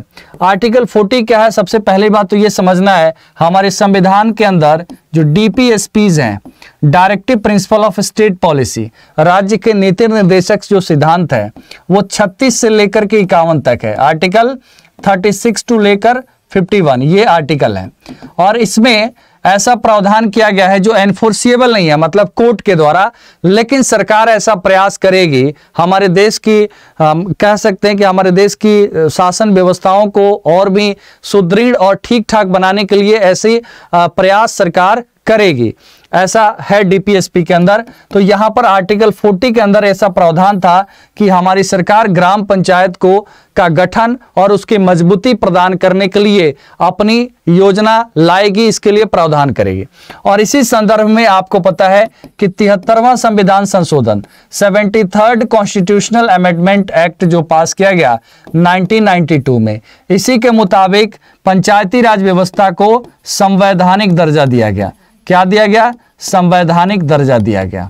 आर्टिकल 40 क्या है सबसे पहली बात तो यह समझना है हमारे संविधान के अंदर जो डीपीएसपीज हैं directive principle of state policy राज्य के नीति निर्देशक जो सिद्धांत है वो 36 से लेकर के इक्यावन तक है आर्टिकल 36 टू लेकर 51 ये आर्टिकल है और इसमें ऐसा प्रावधान किया गया है जो एनफोर्सिएबल नहीं है मतलब कोर्ट के द्वारा लेकिन सरकार ऐसा प्रयास करेगी हमारे देश की हम कह सकते हैं कि हमारे देश की शासन व्यवस्थाओं को और भी सुदृढ़ और ठीक ठाक बनाने के लिए ऐसे प्रयास सरकार करेगी ऐसा है डीपीएसपी के अंदर तो यहां पर आर्टिकल 40 के अंदर ऐसा प्रावधान था कि हमारी सरकार ग्राम पंचायत को का गठन और उसकी मजबूती प्रदान करने के लिए अपनी योजना लाएगी इसके लिए प्रावधान करेगी और इसी संदर्भ में आपको पता है कि तिहत्तरवा संविधान संशोधन seventy third constitutional amendment act जो पास किया गया 1992 में इसी के मुताबिक पंचायती राज व्यवस्था को संवैधानिक दर्जा दिया गया क्या दिया गया संवैधानिक दर्जा दिया गया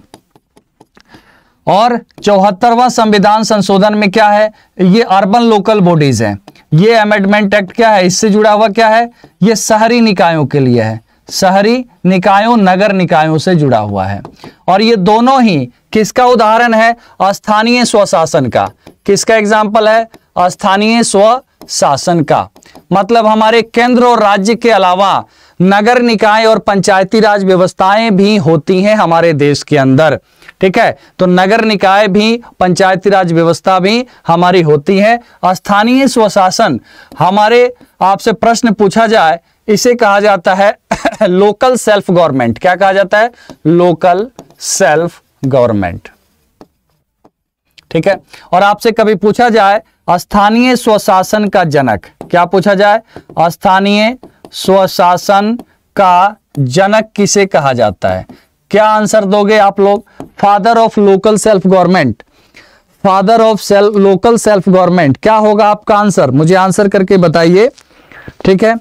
और चौहत्तरवा संविधान संशोधन में क्या है ये अर्बन लोकल बॉडीज हैं ये अमेंडमेंट एक्ट क्या है इससे जुड़ा हुआ क्या है ये शहरी निकायों के लिए है शहरी निकायों नगर निकायों से जुड़ा हुआ है और ये दोनों ही किसका उदाहरण है स्थानीय स्वशासन का किसका एग्जाम्पल है स्थानीय स्व शासन का मतलब हमारे केंद्र और राज्य के अलावा नगर निकाय और पंचायती राज व्यवस्थाएं भी होती हैं हमारे देश के अंदर ठीक है तो नगर निकाय भी पंचायती राज व्यवस्था भी हमारी होती है स्थानीय स्वशासन हमारे आपसे प्रश्न पूछा जाए इसे कहा जाता है लोकल सेल्फ गवर्नमेंट क्या कहा जाता है लोकल सेल्फ गवर्नमेंट ठीक है और आपसे कभी पूछा जाए स्थानीय स्वशासन का जनक क्या पूछा जाए स्थानीय स्वशासन का जनक किसे कहा जाता है क्या आंसर दोगे आप लोग father of local self government father of self local self government क्या होगा आपका आंसर मुझे आंसर करके बताइए ठीक है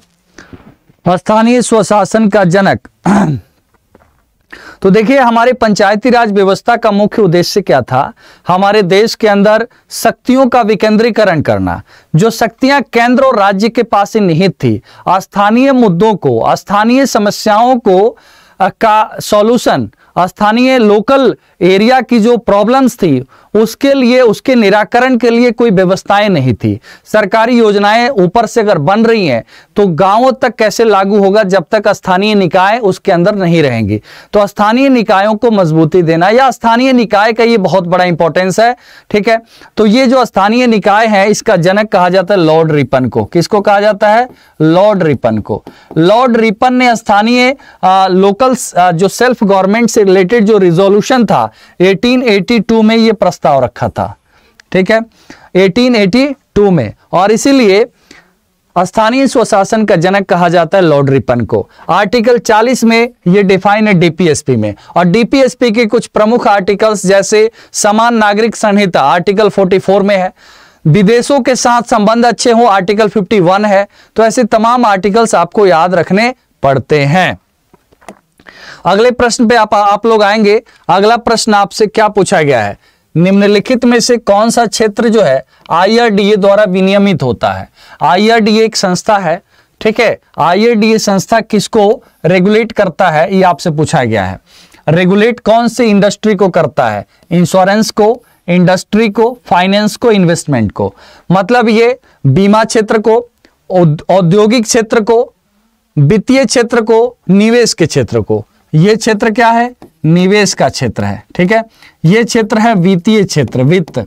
स्थानीय स्वशासन का जनक तो देखिए हमारे पंचायती राज व्यवस्था का मुख्य उद्देश्य क्या था हमारे देश के अंदर शक्तियों का विकेंद्रीकरण करना जो शक्तियां केंद्र और राज्य के पास ही निहित थी स्थानीय मुद्दों को स्थानीय समस्याओं को का सॉल्यूशन स्थानीय लोकल एरिया की जो प्रॉब्लम्स थी उसके लिए उसके निराकरण के लिए कोई व्यवस्थाएं नहीं थी सरकारी योजनाएं ऊपर से अगर बन रही हैं तो गांवों तक कैसे लागू होगा जब तक स्थानीय निकाय उसके अंदर नहीं रहेंगी तो स्थानीय निकायों को मजबूती देना या स्थानीय निकाय का ये बहुत बड़ा इंपॉर्टेंस है ठीक है तो ये जो स्थानीय निकाय है इसका जनक कहा जाता है लॉर्ड रिपन को किसको कहा जाता है लॉर्ड रिपन को लॉर्ड रिपन ने स्थानीय लोकल जो सेल्फ गवर्नमेंट से रिलेटेड जो रिजोल्यूशन था 1882 में ये प्रस्ताव रखा था ठीक है 1882 में और इसीलिए स्थानीय स्वशासन का जनक कहा जाता है लॉर्ड रिपन को आर्टिकल 40 में ये डिफाइन है डीपीएसपी में और डीपीएसपी के कुछ प्रमुख आर्टिकल्स जैसे समान नागरिक संहिता आर्टिकल 44 में है विदेशों के साथ संबंध अच्छे हो आर्टिकल 51 है तो ऐसे तमाम आर्टिकल्स आपको याद रखने पड़ते हैं अगले प्रश्न पे आप आप लोग आएंगे अगला प्रश्न आपसे क्या पूछा गया है निम्नलिखित में से कौन सा क्षेत्र जो है आईआरडीए द्वारा विनियमित होता है आईआरडीए एक संस्था है ठीक है आईआरडीए संस्था किसको रेगुलेट करता है ये आपसे पूछा गया है रेगुलेट कौन से इंडस्ट्री को करता है इंश्योरेंस को इंडस्ट्री को फाइनेंस को इन्वेस्टमेंट को मतलब ये बीमा क्षेत्र को औद्योगिक क्षेत्र को वित्तीय क्षेत्र को निवेश के क्षेत्र को ये क्षेत्र क्या है निवेश का क्षेत्र है ठीक है ये क्षेत्र है वित्तीय क्षेत्र वित्त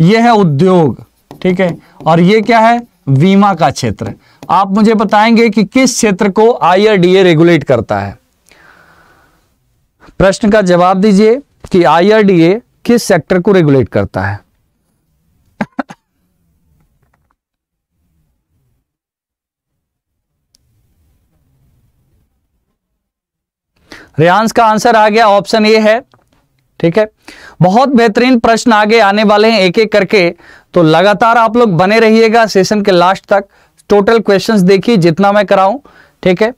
ये है उद्योग ठीक है और ये क्या है बीमा का क्षेत्र आप मुझे बताएंगे कि किस क्षेत्र को आईआरडीए रेगुलेट करता है प्रश्न का जवाब दीजिए कि आईआरडीए किस सेक्टर को रेगुलेट करता है रियांस का आंसर आ गया ऑप्शन ए है ठीक है बहुत बेहतरीन प्रश्न आगे आने वाले हैं एक एक करके तो लगातार आप लोग बने रहिएगा सेशन के लास्ट तक टोटल क्वेश्चंस देखिए जितना मैं कराऊं ठीक है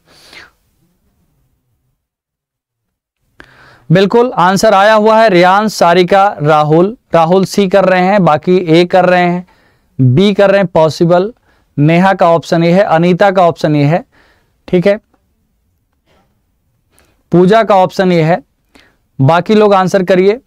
बिल्कुल आंसर आया हुआ है रियांस सारिका राहुल राहुल सी कर रहे हैं बाकी ए कर रहे हैं बी कर रहे हैं पॉसिबल नेहा का ऑप्शन ये है अनीता का ऑप्शन ये है ठीक है पूजा का ऑप्शन ये है बाकी लोग आंसर करिए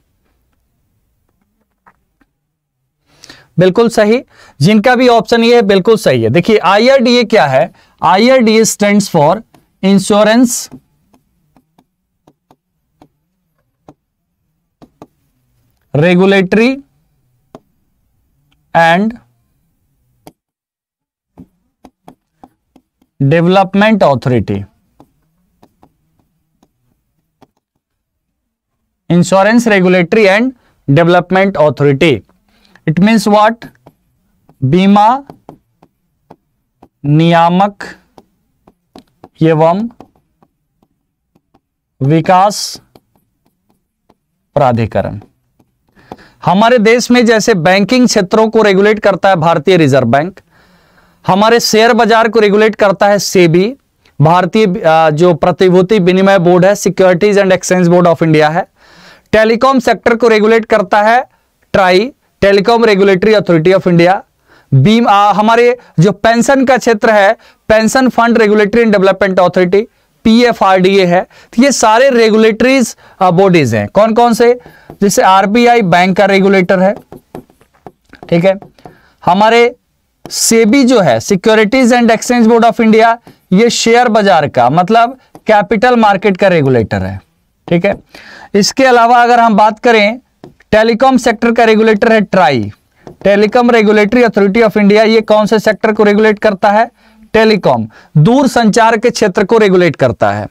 बिल्कुल सही जिनका भी ऑप्शन ये है बिल्कुल सही है देखिए आईआरडीए क्या है IRDA stands for insurance regulatory and development authority insurance regulatory and development authority it means what बीमा नियामक एवं विकास प्राधिकरण हमारे देश में जैसे बैंकिंग क्षेत्रों को रेगुलेट करता है भारतीय रिजर्व बैंक हमारे शेयर बाजार को रेगुलेट करता है सेबी भारतीय जो प्रतिभूति विनिमय बोर्ड है securities and exchange board of India है टेलीकॉम सेक्टर को रेगुलेट करता है TRAI telecom regulatory authority of India बीम आ, हमारे जो पेंशन का क्षेत्र है pension fund regulatory and development authority PFRDA है तो ये सारे रेगुलेटरीज बॉडीज हैं कौन कौन से जैसे आरबीआई बैंक का रेगुलेटर है ठीक है हमारे सेबी जो है securities and exchange board of India ये शेयर बाजार का मतलब कैपिटल मार्केट का रेगुलेटर है ठीक है इसके अलावा अगर हम बात करें टेलीकॉम सेक्टर का रेगुलेटर है TRAI telecom regulatory authority of India ये कौन से सेक्टर को रेगुलेट करता है टेलीकॉम दूर संचार के क्षेत्र को रेगुलेट करता है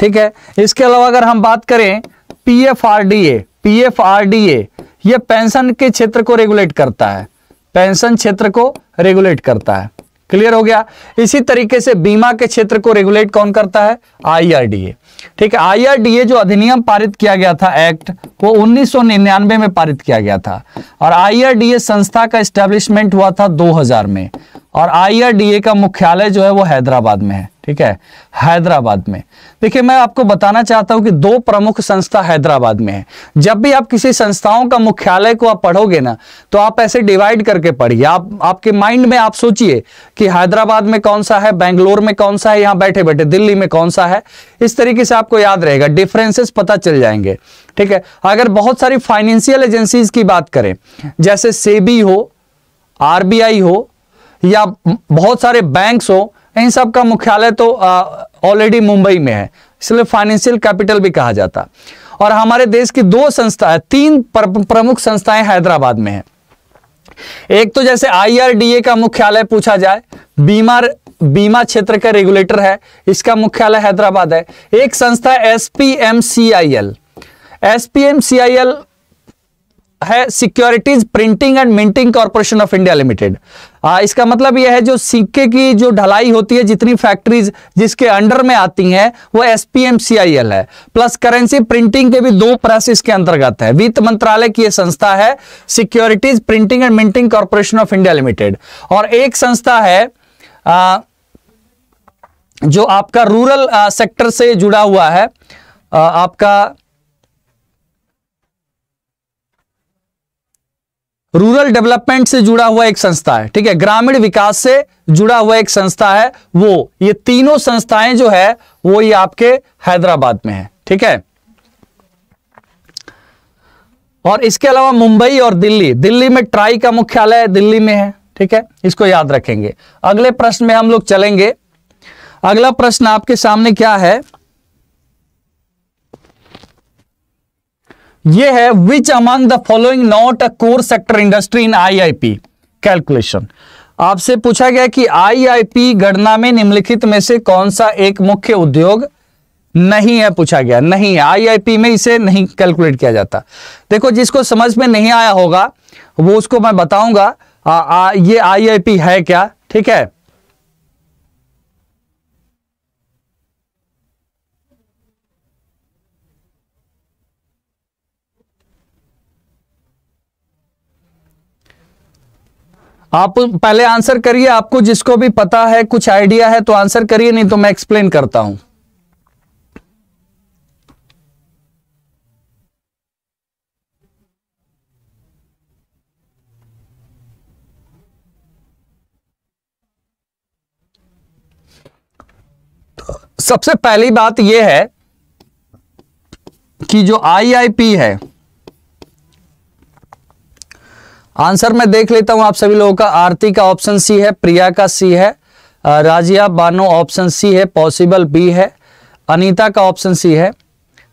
ठीक है इसके अलावा अगर हम बात करें पीएफआरडीए पीएफआरडीए ये पेंशन के क्षेत्र को रेगुलेट करता है पेंशन क्षेत्र को रेगुलेट करता है क्लियर हो गया इसी तरीके से बीमा के क्षेत्र को रेगुलेट कौन करता है आईआरडीए ठीक है आईआरडीए जो अधिनियम पारित किया गया था एक्ट वो 1999 में पारित किया गया था और आईआरडीए संस्था का स्टेब्लिशमेंट हुआ था 2000 में और आईआरडीए का मुख्यालय जो है वो हैदराबाद में है ठीक है हैदराबाद में देखिए मैं आपको बताना चाहता हूं कि दो प्रमुख संस्था हैदराबाद में है जब भी आप किसी संस्थाओं का मुख्यालय को आप पढ़ोगे ना तो आप ऐसे डिवाइड करके पढ़िए आप आपके माइंड में आप सोचिए कि हैदराबाद में कौन सा है बेंगलोर में कौन सा है यहां बैठे बैठे दिल्ली में कौन सा है इस तरीके से आपको याद रहेगा डिफरेंसेस पता चल जाएंगे ठीक है अगर बहुत सारी फाइनेंशियल एजेंसीज की बात करें जैसे सेबी हो आरबीआई हो या बहुत सारे बैंक्स हो इन सब का मुख्यालय तो ऑलरेडी मुंबई में है इसलिए फाइनेंशियल कैपिटल भी कहा जाता और हमारे देश की दो संस्था तीन प्रमुख संस्थाएं हैदराबाद में है एक तो जैसे आईआरडीए का मुख्यालय पूछा जाए बीमा बीमा क्षेत्र का रेगुलेटर है इसका मुख्यालय हैदराबाद है एक संस्था एसपीएमसीआईएल एसपीएमसीआईएल है securities printing and minting corporation of India limited इसका मतलब यह है जो सिक्के की जो ढलाई होती है जितनी फैक्ट्रीज जिसके अंडर में आती हैं वो एसपीएमसीआईएल है प्लस करेंसी प्रिंटिंग के भी दो प्रेस इसके अंतर्गत है वित्त मंत्रालय की यह संस्था है securities printing and minting corporation of India limited और एक संस्था है आ, जो आपका रूरल आ, सेक्टर से जुड़ा हुआ है आ, आपका रूरल डेवलपमेंट से जुड़ा हुआ एक संस्था है ठीक है ग्रामीण विकास से जुड़ा हुआ एक संस्था है वो ये तीनों संस्थाएं जो है वो ये आपके हैदराबाद में है ठीक है और इसके अलावा मुंबई और दिल्ली दिल्ली में ट्राई का मुख्यालय दिल्ली में है ठीक है इसको याद रखेंगे अगले प्रश्न में हम लोग चलेंगे अगला प्रश्न आपके सामने क्या है ये है which among the following not a core sector industry in IIP calculation आपसे पूछा गया कि आईआईपी गणना में निम्नलिखित में से कौन सा एक मुख्य उद्योग नहीं है पूछा गया नहीं है आईआईपी में इसे नहीं कैलकुलेट किया जाता देखो जिसको समझ में नहीं आया होगा वो उसको मैं बताऊंगा ये आईआईपी है क्या ठीक है आप पहले आंसर करिए आपको जिसको भी पता है कुछ आइडिया है तो आंसर करिए नहीं तो मैं एक्सप्लेन करता हूं सबसे पहली बात यह है कि जो आईआईपी है आंसर मैं देख लेता हूं आप सभी लोगों का आरती का ऑप्शन सी है प्रिया का सी है राजिया बानो ऑप्शन सी है पॉसिबल बी है अनीता का ऑप्शन सी है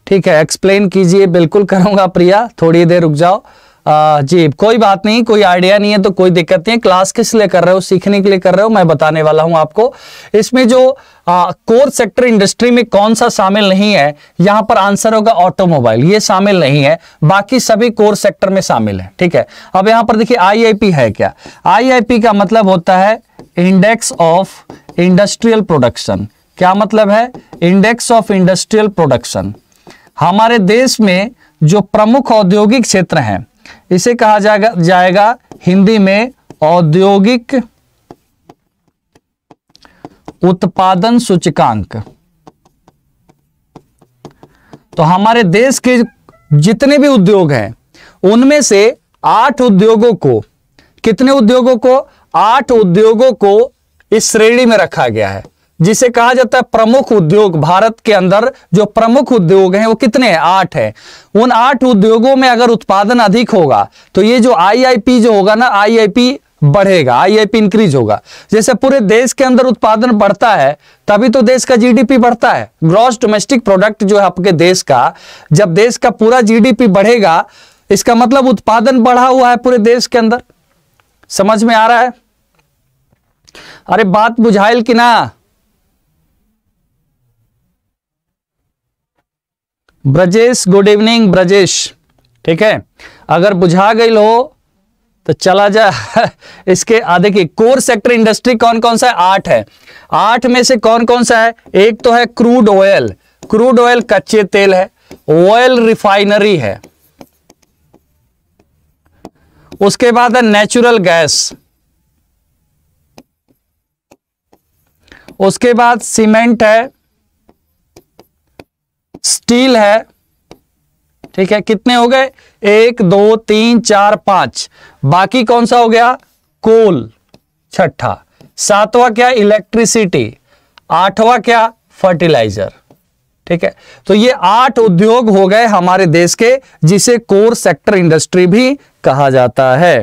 ठीक है एक्सप्लेन कीजिए बिल्कुल करूंगा प्रिया थोड़ी देर रुक जाओ आ, जी कोई बात नहीं कोई आइडिया नहीं है तो कोई दिक्कत नहीं है क्लास किस लिए कर रहे हो सीखने के लिए कर रहे हो मैं बताने वाला हूं आपको इसमें जो कोर सेक्टर इंडस्ट्री में कौन सा शामिल नहीं है यहां पर आंसर होगा ऑटोमोबाइल ये शामिल नहीं है बाकी सभी कोर सेक्टर में शामिल है ठीक है अब यहां पर देखिए आईआईपी है क्या आईआईपी का मतलब होता है इंडेक्स ऑफ इंडस्ट्रियल प्रोडक्शन क्या मतलब है इंडेक्स ऑफ इंडस्ट्रियल प्रोडक्शन हमारे देश में जो प्रमुख औद्योगिक क्षेत्र हैं इसे कहा जाएगा जाएगा हिंदी में औद्योगिक उत्पादन सूचकांक तो हमारे देश के जितने भी उद्योग हैं उनमें से आठ उद्योगों को कितने उद्योगों को आठ उद्योगों को इस श्रेणी में रखा गया है जिसे कहा जाता है प्रमुख उद्योग भारत के अंदर जो प्रमुख उद्योग हैं वो कितने हैं आठ हैं उन आठ उद्योगों में अगर उत्पादन अधिक होगा तो ये जो आईआईपी जो होगा ना आईआईपी बढ़ेगा आईआईपी इंक्रीज होगा जैसे पूरे देश के अंदर उत्पादन बढ़ता है तभी तो देश का जीडीपी बढ़ता है ग्रॉस डोमेस्टिक प्रोडक्ट जो है आपके देश का जब देश का पूरा जीडीपी बढ़ेगा इसका मतलब उत्पादन बढ़ा हुआ है पूरे देश के अंदर समझ में आ रहा है अरे बात बुझाइल कि ना ब्रजेश गुड इवनिंग ब्रजेश ठीक है अगर बुझा गई लो तो चला जा इसके आधे की कोर सेक्टर इंडस्ट्री कौन कौन सा है आठ है आठ में से कौन कौन सा है एक तो है क्रूड ऑयल क्रूड ऑयल कच्चे तेल है ऑयल रिफाइनरी है उसके बाद है नेचुरल गैस उसके बाद सीमेंट है स्टील है ठीक है कितने हो गए एक दो तीन चार पांच बाकी कौन सा हो गया कोल छठा सातवां क्या इलेक्ट्रिसिटी आठवां क्या फर्टिलाइजर ठीक है तो ये आठ उद्योग हो गए हमारे देश के जिसे कोर सेक्टर इंडस्ट्री भी कहा जाता है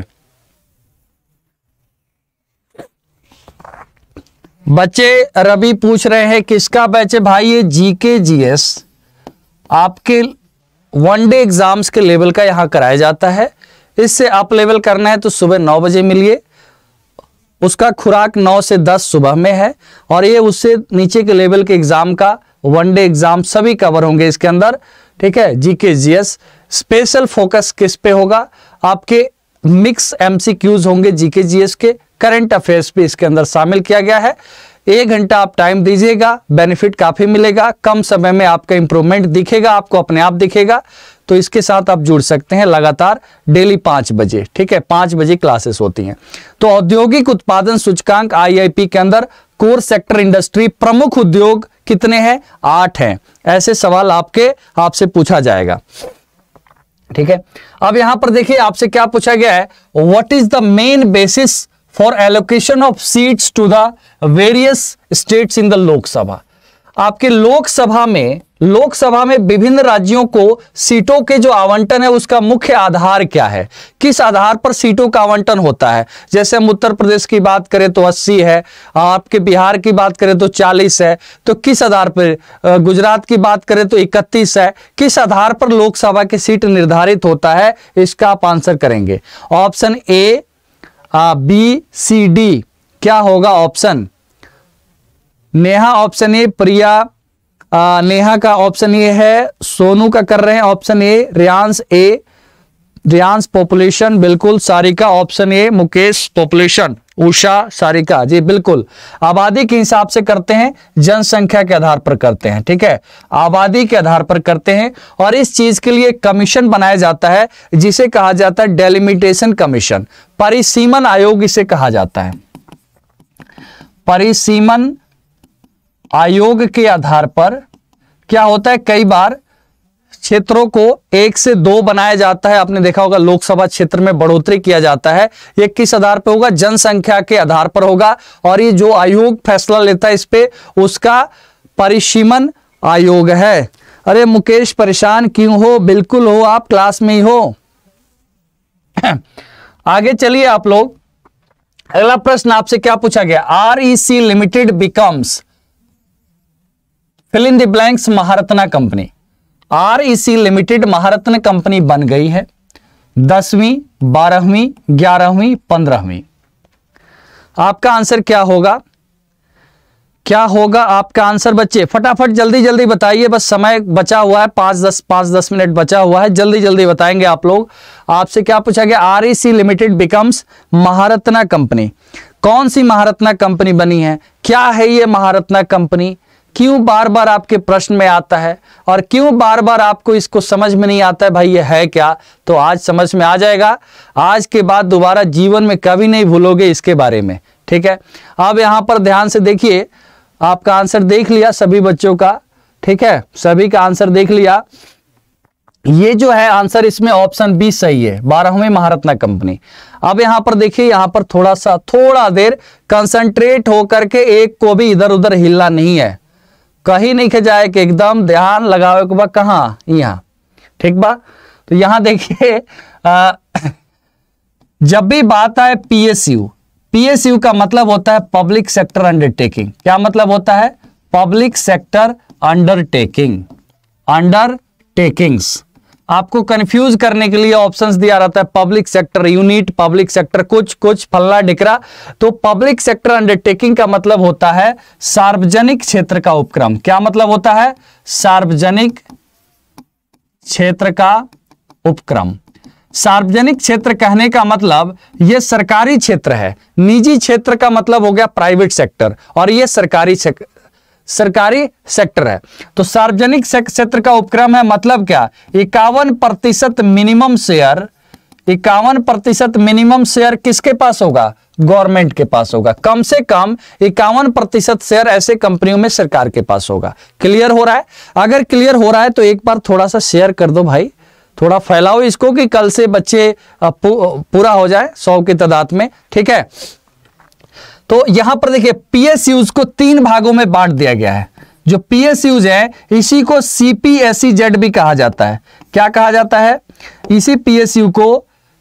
बच्चे रवि पूछ रहे हैं किसका बैच है भाई ये जीके जीएस आपके वन डे एग्जाम्स के लेवल का यहाँ कराया जाता है इससे अप लेवल करना है तो सुबह नौ बजे मिलिए उसका खुराक नौ से दस सुबह में है और ये उससे नीचे के लेवल के एग्ज़ाम का वन डे एग्ज़ाम सभी कवर होंगे इसके अंदर ठीक है जीके जीएस स्पेशल फोकस किस पे होगा आपके मिक्स एमसीक्यूज होंगे जीके जीएस के करंट अफेयर्स पे इसके अंदर शामिल किया गया है एक घंटा आप टाइम दीजिएगा बेनिफिट काफ़ी मिलेगा कम समय में आपका इंप्रूवमेंट दिखेगा आपको अपने आप दिखेगा तो इसके साथ आप जुड़ सकते हैं लगातार डेली पांच बजे ठीक है पांच बजे क्लासेस होती हैं तो औद्योगिक उत्पादन सूचकांक आईआईपी के अंदर कोर सेक्टर इंडस्ट्री प्रमुख उद्योग कितने हैं आठ हैं ऐसे सवाल आपके आपसे पूछा जाएगा ठीक है अब यहां पर देखिए आपसे क्या पूछा गया है what is the main basis for allocation of seats to the various states in the Lok Sabha आपके लोकसभा में लोकसभा में विभिन्न राज्यों को सीटों के जो आवंटन है उसका मुख्य आधार क्या है किस आधार पर सीटों का आवंटन होता है जैसे हम उत्तर प्रदेश की बात करें तो 80 है आपके बिहार की बात करें तो 40 है तो किस आधार पर गुजरात की बात करें तो 31 है किस आधार पर लोकसभा की सीट निर्धारित होता है इसका आप आंसर करेंगे option A B C D क्या होगा option Neha option A Priya आ, नेहा का ऑप्शन ए है सोनू का कर रहे हैं option A Riyansh A Riyansh population बिल्कुल Sarika option A Mukesh population Usha Sarika ji बिल्कुल आबादी के हिसाब से करते हैं जनसंख्या के आधार पर करते हैं ठीक है आबादी के आधार पर करते हैं और इस चीज के लिए कमीशन बनाया जाता है जिसे कहा जाता है डेलिमिटेशन कमीशन परिसीमन आयोग इसे कहा जाता है परिसीमन आयोग के आधार पर क्या होता है कई बार क्षेत्रों को एक से दो बनाया जाता है आपने देखा होगा लोकसभा क्षेत्र में बढ़ोतरी किया जाता है ये किस आधार पर होगा जनसंख्या के आधार पर होगा और ये जो आयोग फैसला लेता है इस पे उसका परिसीमन आयोग है अरे मुकेश परेशान क्यों हो बिल्कुल हो आप क्लास में ही हो आगे चलिए आप लोग अगला प्रश्न आपसे क्या पूछा गया REC limited becomes fill in the blanks Maharatna company REC limited e Maharatna company बन गई है दसवीं बारहवीं ग्यारहवीं पंद्रहवीं आपका आंसर क्या होगा क्या होगा आपका आंसर बच्चे फटाफट जल्दी जल्दी बताइए बस समय बचा हुआ है पांच दस पांच दस मिनट बचा हुआ है जल्दी जल्दी बताएंगे आप लोग आपसे क्या पूछा गया REC limited becomes Maharatna company कौन सी महारत्ना कंपनी बनी है क्या है ये महारत्ना कंपनी क्यों बार बार आपके प्रश्न में आता है और क्यों बार बार आपको इसको समझ में नहीं आता है भाई ये है क्या तो आज समझ में आ जाएगा आज के बाद दोबारा जीवन में कभी नहीं भूलोगे इसके बारे में ठीक है अब यहां पर ध्यान से देखिए आपका आंसर देख लिया सभी बच्चों का ठीक है सभी का आंसर देख लिया ये जो है आंसर इसमें ऑप्शन बी सही है बारहवें महारत्ना कंपनी अब यहां पर देखिए यहां पर थोड़ा सा थोड़ा देर कंसंट्रेट होकर के एक को भी इधर उधर हिलना नहीं है कहीं नहीं के जाए कि एकदम ध्यान लगावे के बाद कहाँ यहाँ ठीक बा तो यहाँ देखिए जब भी बात आए पीएसयू पीएसयू का मतलब होता है पब्लिक सेक्टर अंडरटेकिंग क्या मतलब होता है पब्लिक सेक्टर अंडरटेकिंग अंडरटेकिंग्स आपको कंफ्यूज करने के लिए ऑप्शंस दिया रहता है public sector unit public sector कुछ कुछ फल्ला डिकरा तो पब्लिक सेक्टर अंडरटेकिंग का मतलब होता है सार्वजनिक क्षेत्र का उपक्रम क्या मतलब होता है सार्वजनिक क्षेत्र का उपक्रम सार्वजनिक क्षेत्र कहने का मतलब यह सरकारी क्षेत्र है निजी क्षेत्र का मतलब हो गया प्राइवेट सेक्टर और यह सरकारी सरकारी सेक्टर है तो सार्वजनिक क्षेत्र का उपक्रम है मतलब क्या इक्यावन प्रतिशत मिनिमम शेयर इक्यावन प्रतिशत मिनिमम शेयर किसके पास होगा गवर्नमेंट के पास होगा कम से कम इक्यावन प्रतिशत शेयर ऐसे कंपनियों में सरकार के पास होगा क्लियर हो रहा है अगर क्लियर हो रहा है तो एक बार थोड़ा सा शेयर कर दो भाई थोड़ा फैलाओ इसको कि कल से बच्चे पूरा हो जाए सौ की तादाद में ठीक है तो यहां पर देखिए पीएस यूज को तीन भागों में बांट दिया गया है जो पीएस यूज है इसी को सीपीएससी जेड e भी कहा जाता है क्या कहा जाता है इसी पीएसयू को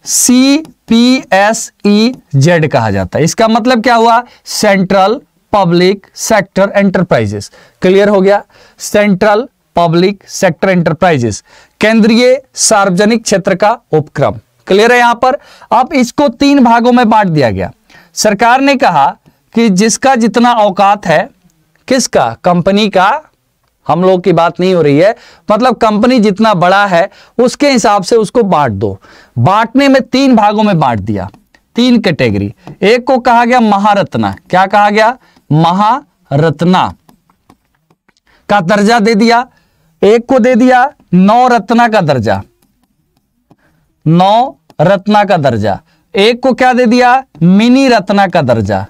C P S E Z कहा जाता है इसका मतलब क्या हुआ central public sector enterprises clear हो गया सेंट्रल पब्लिक सेक्टर एंटरप्राइजेस केंद्रीय सार्वजनिक क्षेत्र का उपक्रम क्लियर है यहां पर अब इसको तीन भागों में बांट दिया गया सरकार ने कहा कि जिसका जितना औकात है किसका कंपनी का हम लोग की बात नहीं हो रही है मतलब कंपनी जितना बड़ा है उसके हिसाब से उसको बांट दो बांटने में तीन भागों में बांट दिया तीन कैटेगरी एक को कहा गया महारत्ना क्या कहा गया महारत्ना का दर्जा दे दिया एक को दे दिया नौ रत्ना का दर्जा नौ रत्ना का दर्जा एक को क्या दे दिया मिनी रत्ना का दर्जा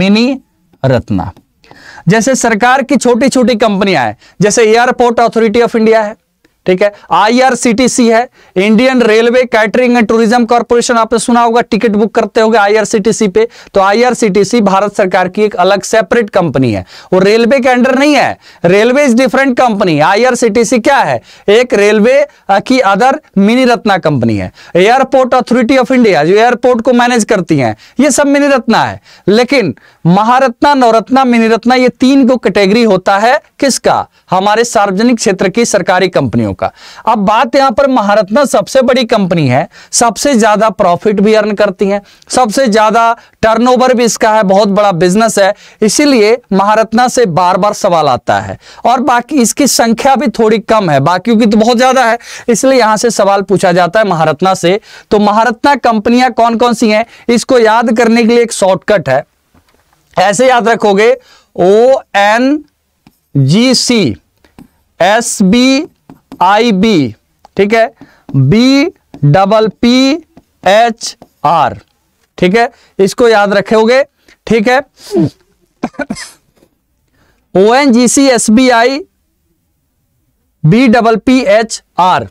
मिनी रत्ना जैसे सरकार की छोटी छोटी कंपनियां हैं जैसे एयरपोर्ट अथॉरिटी ऑफ इंडिया है ठीक है आईआरसीटीसी है Indian railway catering and tourism corporation आपने सुना होगा टिकट बुक करते होंगे आईआरसीटीसी पे तो आईआरसीटीसी भारत सरकार की एक अलग सेपरेट कंपनी है वो रेलवे के अंडर नहीं है railway is different company IRCTC क्या है एक रेलवे की अदर मिनी रत्ना कंपनी है एयरपोर्ट अथॉरिटी ऑफ इंडिया जो एयरपोर्ट को मैनेज करती है ये सब मिनी रत्ना है लेकिन महारत्ना नवरत्ना मिनी रत्ना ये तीन को कैटेगरी होता है किसका हमारे सार्वजनिक क्षेत्र की सरकारी कंपनियों कंपनियों का अब बात यहां पर महारत्ना सबसे बड़ी कंपनी है सबसे ज्यादा प्रॉफिट भी अर्न करती है सबसे ज्यादा टर्नओवर भी इसका है बहुत बड़ा बिजनेस है इसीलिए महारत्ना से बार बार सवाल आता है और बाकी इसकी संख्या भी थोड़ी कम है बाकी की तो बहुत ज्यादा है इसलिए यहां से सवाल पूछा जाता है महारत्ना से तो महारत्ना कंपनियां कौन कौन सी हैं इसको याद करने के लिए एक शॉर्टकट है ऐसे याद रखोगे O N G C S B I B ठीक है B double P H R ठीक है इसको याद रखोगे ठीक है O N G C S B I B double P H R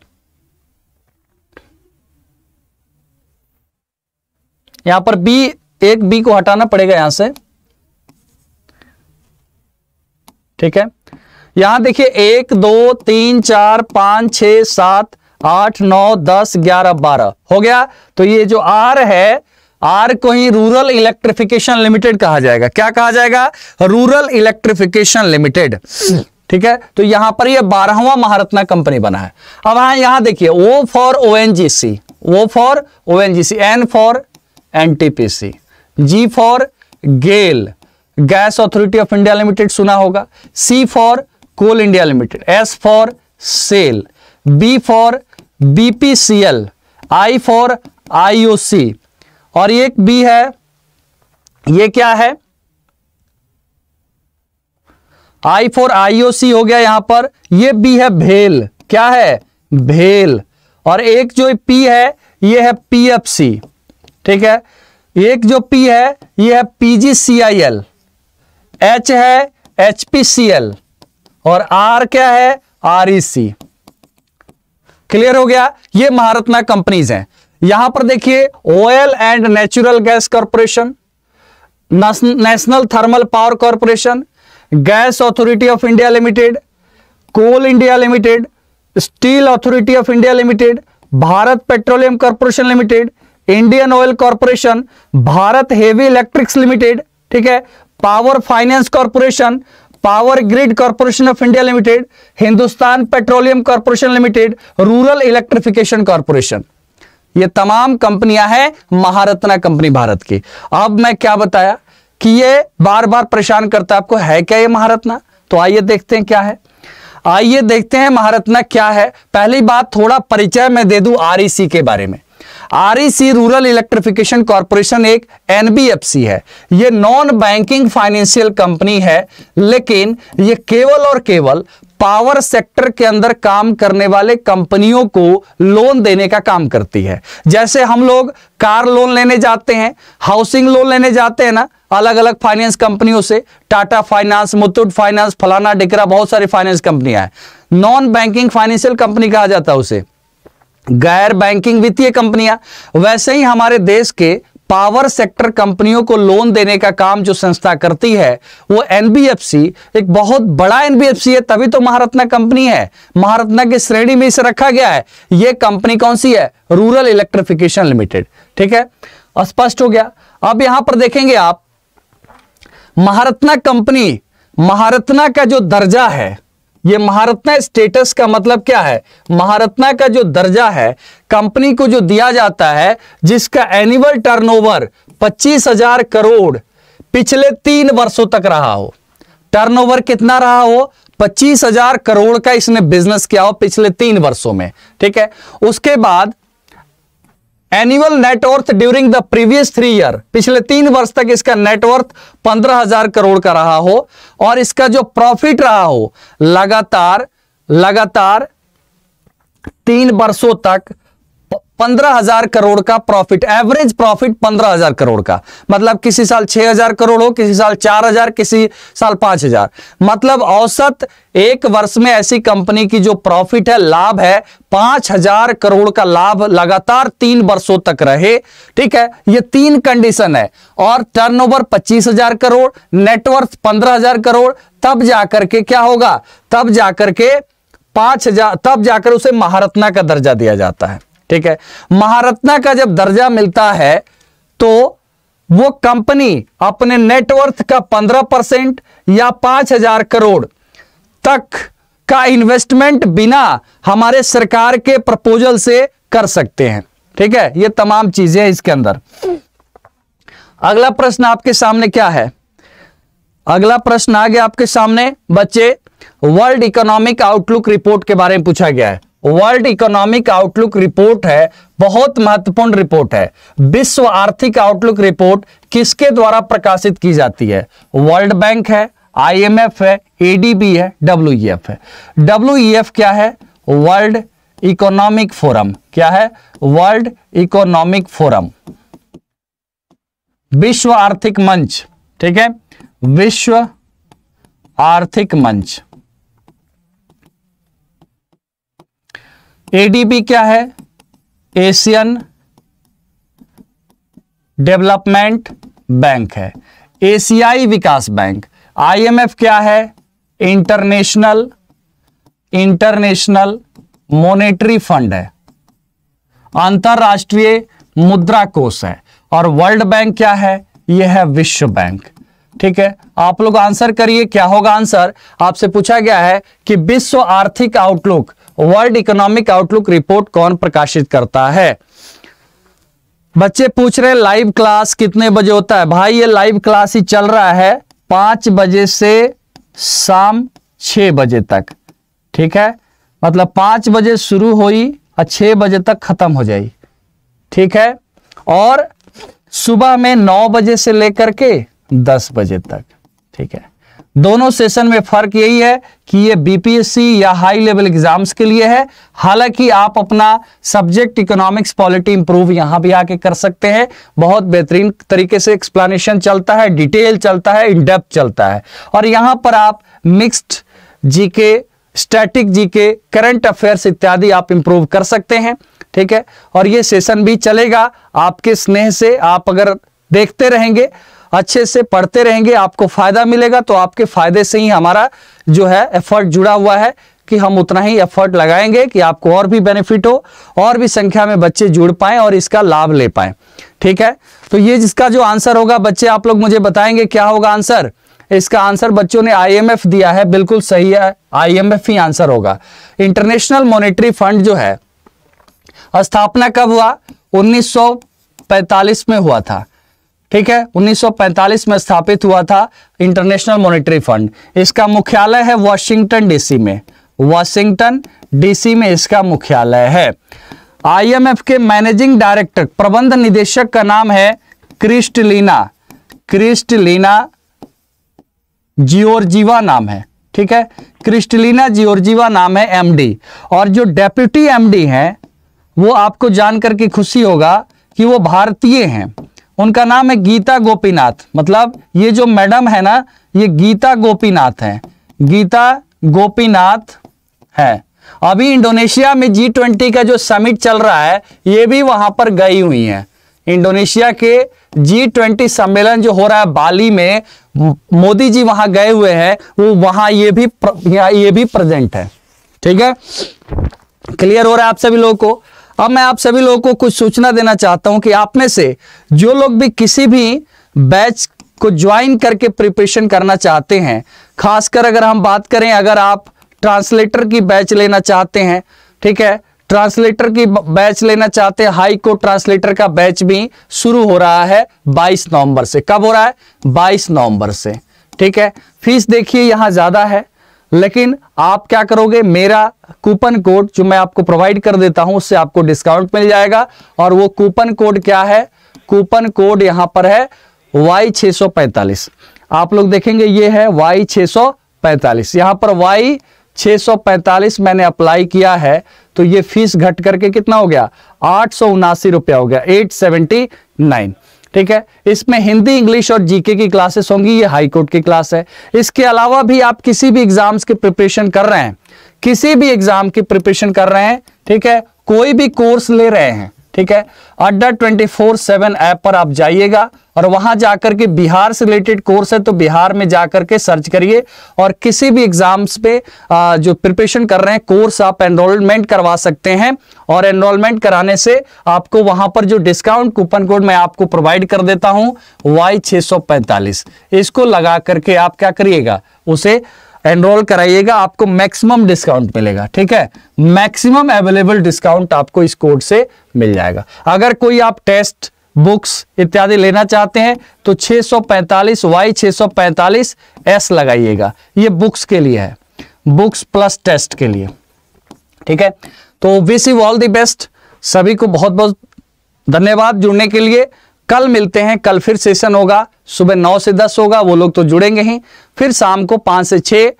यहां पर बी एक बी को हटाना पड़ेगा यहां से ठीक है यहां देखिए एक दो तीन चार पांच छ सात आठ नौ दस ग्यारह बारह हो गया तो ये जो आर है आर को ही रूरल इलेक्ट्रिफिकेशन लिमिटेड कहा जाएगा क्या कहा जाएगा रूरल इलेक्ट्रिफिकेशन लिमिटेड ठीक है तो यहां पर ये यह बारहवा महारत्ना कंपनी बना है अब हाँ यहां देखिए O for O N G C O for O N G C N for N T P C G for GAIL gas authority of India limited सुना होगा C for coal India limited S for SAIL B for BPCL I for IOC और ये एक B है ये क्या है आई for IOC हो गया यहां पर ये बी है भेल क्या है भेल और एक जो पी है ये है पीएफसी ठीक है एक जो पी है ये है पीजीसीआईएल एच है एचपीसीएल और आर क्या है आर ई सी क्लियर हो गया ये महारत्ना कंपनीज हैं यहां पर देखिए oil and natural gas corporation national thermal power corporation gas authority of India limited coal India limited steel authority of India limited Bharat petroleum corporation limited Indian oil corporation Bharat heavy electricals limited ठीक है power finance corporation power grid corporation of India limited Hindustan petroleum corporation limited rural electrification corporation ये तमाम कंपनियां हैं Maharatna company Bharat की अब मैं क्या बताया कि ये बार बार परेशान करता है आपको है क्या ये महारत्ना तो आइए देखते हैं क्या है आइए देखते हैं महारत्ना क्या है पहली बात थोड़ा परिचय मैं दे दू आर के बारे में आरईसी रूरल इलेक्ट्रिफिकेशन कॉरपोरेशन एक एनबीएफसी है यह नॉन बैंकिंग फाइनेंशियल कंपनी है लेकिन यह केवल और केवल पावर सेक्टर के अंदर काम करने वाले कंपनियों को लोन देने का काम करती है जैसे हम लोग कार लोन लेने जाते हैं हाउसिंग लोन लेने जाते हैं ना अलग अलग फाइनेंस कंपनियों से टाटा फाइनेंस मुथूट फाइनेंस फलाना डिकरा बहुत सारी फाइनेंस कंपनियां हैं नॉन बैंकिंग फाइनेंशियल कंपनी कहा जाता है उसे गैर बैंकिंग वित्तीय कंपनियां वैसे ही हमारे देश के पावर सेक्टर कंपनियों को लोन देने का काम जो संस्था करती है वो एनबीएफसी एक बहुत बड़ा एनबीएफसी है तभी तो महारत्ना कंपनी है महारत्ना की श्रेणी में इसे रखा गया है ये कंपनी कौन सी है रूरल इलेक्ट्रिफिकेशन लिमिटेड ठीक है स्पष्ट हो गया अब यहां पर देखेंगे आप महारत्ना कंपनी महारत्ना का जो दर्जा है ये महारत्ना स्टेटस का मतलब क्या है महारत्ना का जो दर्जा है कंपनी को जो दिया जाता है जिसका एनुअल टर्नओवर पच्चीस हजार करोड़ पिछले तीन वर्षों तक रहा हो टर्नओवर कितना रहा हो पच्चीस हजार करोड़ का इसने बिजनेस किया हो पिछले तीन वर्षों में ठीक है उसके बाद annual net worth during the previous three year पिछले तीन वर्ष तक इसका नेटवर्थ पंद्रह हजार करोड़ का रहा हो और इसका जो प्रॉफिट रहा हो लगातार लगातार तीन वर्षों तक पंद्रह हजार करोड़ का प्रॉफिट एवरेज प्रॉफिट पंद्रह हजार करोड़ का मतलब किसी साल छह हजार करोड़ हो किसी साल चार हजार किसी साल पांच हजार मतलब औसत एक वर्ष में ऐसी कंपनी की जो प्रॉफिट है लाभ है पांच हजार करोड़ का लाभ लगातार तीन वर्षों तक रहे ठीक है ये तीन कंडीशन है और टर्नओवर पच्चीस हजार करोड़ नेटवर्थ पंद्रह हजार करोड़ तब जाकर के क्या होगा तब जाकर के पांच हजार तब जाकर उसे महारत्ना का दर्जा दिया जाता है ठीक है महारत्ना का जब दर्जा मिलता है तो वो कंपनी अपने नेटवर्थ का पंद्रह परसेंट या पांच हजार करोड़ तक का इन्वेस्टमेंट बिना हमारे सरकार के प्रपोजल से कर सकते हैं ठीक है ये तमाम चीजें इसके अंदर अगला प्रश्न आपके सामने क्या है अगला प्रश्न आ गया आपके सामने बच्चे वर्ल्ड इकोनॉमिक आउटलुक रिपोर्ट के बारे में पूछा गया है वर्ल्ड इकोनॉमिक आउटलुक रिपोर्ट है बहुत महत्वपूर्ण रिपोर्ट है विश्व आर्थिक आउटलुक रिपोर्ट किसके द्वारा प्रकाशित की जाती है वर्ल्ड बैंक है आईएमएफ है एडीबी है डब्ल्यू है डब्ल्यू क्या है वर्ल्ड इकोनॉमिक फोरम क्या है वर्ल्ड इकोनॉमिक फोरम विश्व आर्थिक मंच ठीक है विश्व आर्थिक मंच एडीबी क्या है एशियन डेवलपमेंट बैंक है एशियाई विकास बैंक आईएमएफ क्या है इंटरनेशनल इंटरनेशनल मॉनेटरी फंड है अंतरराष्ट्रीय मुद्रा कोष है और वर्ल्ड बैंक क्या है यह है विश्व बैंक ठीक है आप लोग आंसर करिए क्या होगा आंसर आपसे पूछा गया है कि विश्व आर्थिक outlook world economic outlook report कौन प्रकाशित करता है बच्चे पूछ रहे हैं लाइव क्लास कितने बजे होता है भाई ये लाइव क्लास ही चल रहा है पांच बजे से शाम छह बजे तक ठीक है मतलब पांच बजे शुरू हुई और छह बजे तक खत्म हो जाएगी ठीक है और सुबह में नौ बजे से लेकर के दस बजे तक ठीक है दोनों सेशन में फर्क यही है कि ये बीपीएससी या हाई लेवल एग्जाम्स के लिए है हालांकि आप अपना सब्जेक्ट इकोनॉमिक्स पॉलिटी इंप्रूव यहां भी आके कर सकते हैं बहुत बेहतरीन तरीके से एक्सप्लेनेशन चलता है डिटेल चलता है इनडेप चलता है और यहां पर आप mixed GK static GK current affairs इत्यादि आप इंप्रूव कर सकते हैं ठीक है और ये सेशन भी चलेगा आपके स्नेह से आप अगर देखते रहेंगे अच्छे से पढ़ते रहेंगे आपको फ़ायदा मिलेगा तो आपके फ़ायदे से ही हमारा जो है एफर्ट जुड़ा हुआ है कि हम उतना ही एफर्ट लगाएंगे कि आपको और भी बेनिफिट हो और भी संख्या में बच्चे जुड़ पाए और इसका लाभ ले पाए ठीक है तो ये जिसका जो आंसर होगा बच्चे आप लोग मुझे बताएंगे क्या होगा आंसर इसका आंसर बच्चों ने आईएमएफ दिया है बिल्कुल सही है आईएमएफ ही आंसर होगा इंटरनेशनल मॉनेटरी फंड जो है स्थापना कब हुआ 1945 में हुआ था ठीक है 1945 में स्थापित हुआ था इंटरनेशनल मॉनेटरी फंड इसका मुख्यालय है वॉशिंगटन डीसी में वॉशिंगटन डीसी में इसका मुख्यालय है आईएमएफ के मैनेजिंग डायरेक्टर प्रबंध निदेशक का नाम है क्रिस्टलीना क्रिस्टलीना जियोर्जीवा नाम है ठीक है क्रिस्टलीना जियोर्जीवा नाम है एमडी और जो डेप्यूटी एमडी हैं वो आपको जानकर के खुशी होगा कि वो भारतीय हैं उनका नाम है गीता गोपीनाथ मतलब ये जो मैडम है ना ये गीता गोपीनाथ है गीता गोपीनाथ है अभी इंडोनेशिया में जी ट्वेंटी का जो समिट चल रहा है ये भी वहां पर गई हुई है इंडोनेशिया के जी ट्वेंटी सम्मेलन जो हो रहा है बाली में मोदी जी वहां गए हुए हैं वो वहां ये भी प्र, ये भी प्रेजेंट है ठीक है क्लियर हो रहा है आप सभी लोगों को अब मैं आप सभी लोगों को कुछ सूचना देना चाहता हूं कि आप में से जो लोग भी किसी भी बैच को ज्वाइन करके प्रिपरेशन करना चाहते हैं खासकर अगर हम बात करें अगर आप ट्रांसलेटर की बैच लेना चाहते हैं ठीक है ट्रांसलेटर की बैच लेना चाहते हैं हाई कोर्ट ट्रांसलेटर का बैच भी शुरू हो रहा है 22 नवंबर से कब हो रहा है 22 नवंबर से ठीक है फीस देखिए यहाँ ज़्यादा है लेकिन आप क्या करोगे मेरा कूपन कोड जो मैं आपको प्रोवाइड कर देता हूं उससे आपको डिस्काउंट मिल जाएगा और वो कूपन कोड क्या है कूपन कोड यहां पर है वाई आप लोग देखेंगे ये है वाई 645 यहां पर वाई मैंने अप्लाई किया है तो ये फीस घट करके कितना हो गया आठ रुपया हो गया 879 ठीक है इसमें हिंदी इंग्लिश और जीके की क्लासेस होंगी ये हाई कोर्ट की क्लास है इसके अलावा भी आप किसी भी एग्जाम्स की प्रिपरेशन कर रहे हैं किसी भी एग्जाम की प्रिपरेशन कर रहे हैं ठीक है कोई भी कोर्स ले रहे हैं ठीक है Adda twenty four seven app पर आप जाइएगा और वहां जाकर के बिहार से रिलेटेड कोर्स है तो बिहार में जाकर के सर्च करिए और किसी भी एग्जाम्स पे जो प्रिपरेशन कर रहे हैं कोर्स आप एनरोलमेंट करवा सकते हैं और एनरोलमेंट कराने से आपको वहां पर जो डिस्काउंट कूपन कोड मैं आपको प्रोवाइड कर देता हूं वाई 645 इसको लगा करके आप क्या करिएगा उसे एनरोल कराइएगा आपको मैक्सिमम डिस्काउंट मिलेगा ठीक है मैक्सिमम अवेलेबल डिस्काउंट आपको इस कोड से मिल जाएगा अगर कोई आप टेस्ट बुक्स इत्यादि लेना चाहते हैं तो 645 वाई 645 एस लगाइएगा ये बुक्स के लिए है बुक्स प्लस टेस्ट के लिए ठीक है तो विस यू ऑल दी बेस्ट सभी को बहुत बहुत धन्यवाद जुड़ने के लिए कल मिलते हैं कल फिर सेशन होगा सुबह नौ से दस होगा वो लोग तो जुड़ेंगे ही फिर शाम को पांच से छह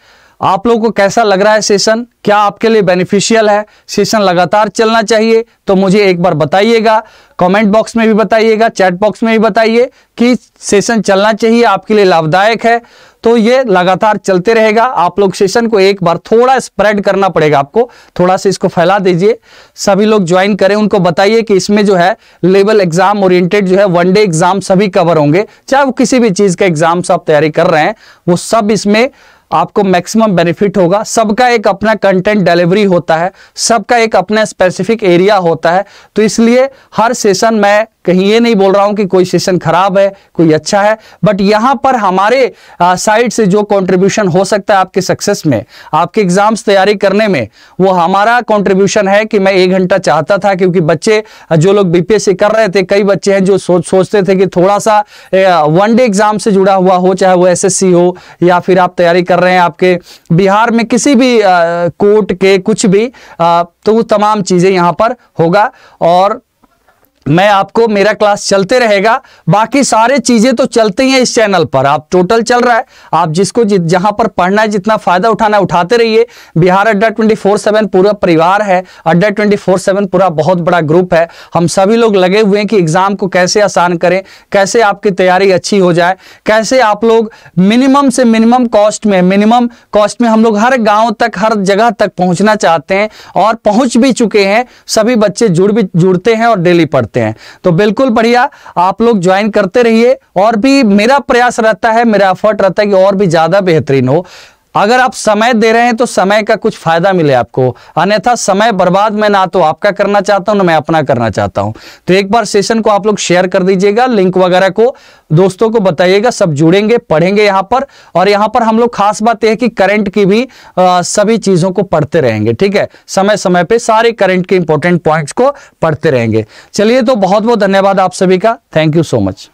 आप लोगों को कैसा लग रहा है सेशन क्या आपके लिए बेनिफिशियल है सेशन लगातार चलना चाहिए तो मुझे एक बार बताइएगा कमेंट बॉक्स में भी बताइएगा चैट बॉक्स में भी बताइए कि सेशन चलना चाहिए आपके लिए लाभदायक है तो ये लगातार चलते रहेगा आप लोग सेशन को एक बार थोड़ा स्प्रेड करना पड़ेगा आपको थोड़ा सा इसको फैला दीजिए सभी लोग ज्वाइन करें उनको बताइए कि इसमें जो है लेवल एग्जाम ओरिएंटेड जो है वन डे एग्जाम सभी कवर होंगे चाहे वो किसी भी चीज का एग्जाम से आप तैयारी कर रहे हैं वो सब इसमें आपको मैक्सिमम बेनिफिट होगा सबका एक अपना कंटेंट डिलीवरी होता है सबका एक अपना स्पेसिफिक एरिया होता है तो इसलिए हर सेशन में कहीं ये नहीं बोल रहा हूं कि कोई सेशन खराब है कोई अच्छा है बट यहां पर हमारे साइड से जो कंट्रीब्यूशन हो सकता है आपके सक्सेस में आपके एग्जाम्स तैयारी करने में वो हमारा कंट्रीब्यूशन है कि मैं एक घंटा चाहता था क्योंकि बच्चे जो लोग बीपीएससी कर रहे थे कई बच्चे हैं जो सोच सोचते थे कि थोड़ा सा वन डे एग्जाम से जुड़ा हुआ हो चाहे वो एस हो या फिर आप तैयारी कर रहे हैं आपके बिहार में किसी भी कोर्ट के कुछ भी आ, तो वो तमाम चीज़ें यहाँ पर होगा और मैं आपको मेरा क्लास चलते रहेगा बाकी सारे चीजें तो चलते ही हैं इस चैनल पर आप टोटल चल रहा है आप जिसको जि, जहां पर पढ़ना है जितना फायदा उठाना है उठाते रहिए Bihar Adda twenty four seven पूरा परिवार है अड्डा ट्वेंटी फोर सेवन पूरा बहुत बड़ा ग्रुप है हम सभी लोग लगे हुए हैं कि एग्जाम को कैसे आसान करें कैसे आपकी तैयारी अच्छी हो जाए कैसे आप लोग मिनिमम से मिनिमम कॉस्ट में मिनिमम कॉस्ट में हम लोग हर गाँव तक हर जगह तक पहुंचना चाहते हैं और पहुंच भी चुके हैं सभी बच्चे जुड़ भी जुड़ते हैं और डेली पढ़ते करते हैं तो बिल्कुल बढ़िया आप लोग ज्वाइन करते रहिए और भी मेरा प्रयास रहता है मेरा एफर्ट रहता है कि और भी ज़्यादा बेहतरीन हो अगर आप समय दे रहे हैं तो समय का कुछ फायदा मिले आपको अन्यथा समय बर्बाद मैं ना तो आपका करना चाहता हूं ना मैं अपना करना चाहता हूं तो एक बार सेशन को आप लोग शेयर कर दीजिएगा लिंक वगैरह को दोस्तों को बताइएगा सब जुड़ेंगे पढ़ेंगे यहाँ पर और यहाँ पर हम लोग खास बात यह है कि करंट की भी आ, सभी चीजों को पढ़ते रहेंगे ठीक है समय समय पर सारे करेंट के इंपॉर्टेंट पॉइंट को पढ़ते रहेंगे चलिए तो बहुत बहुत धन्यवाद आप सभी का थैंक यू सो मच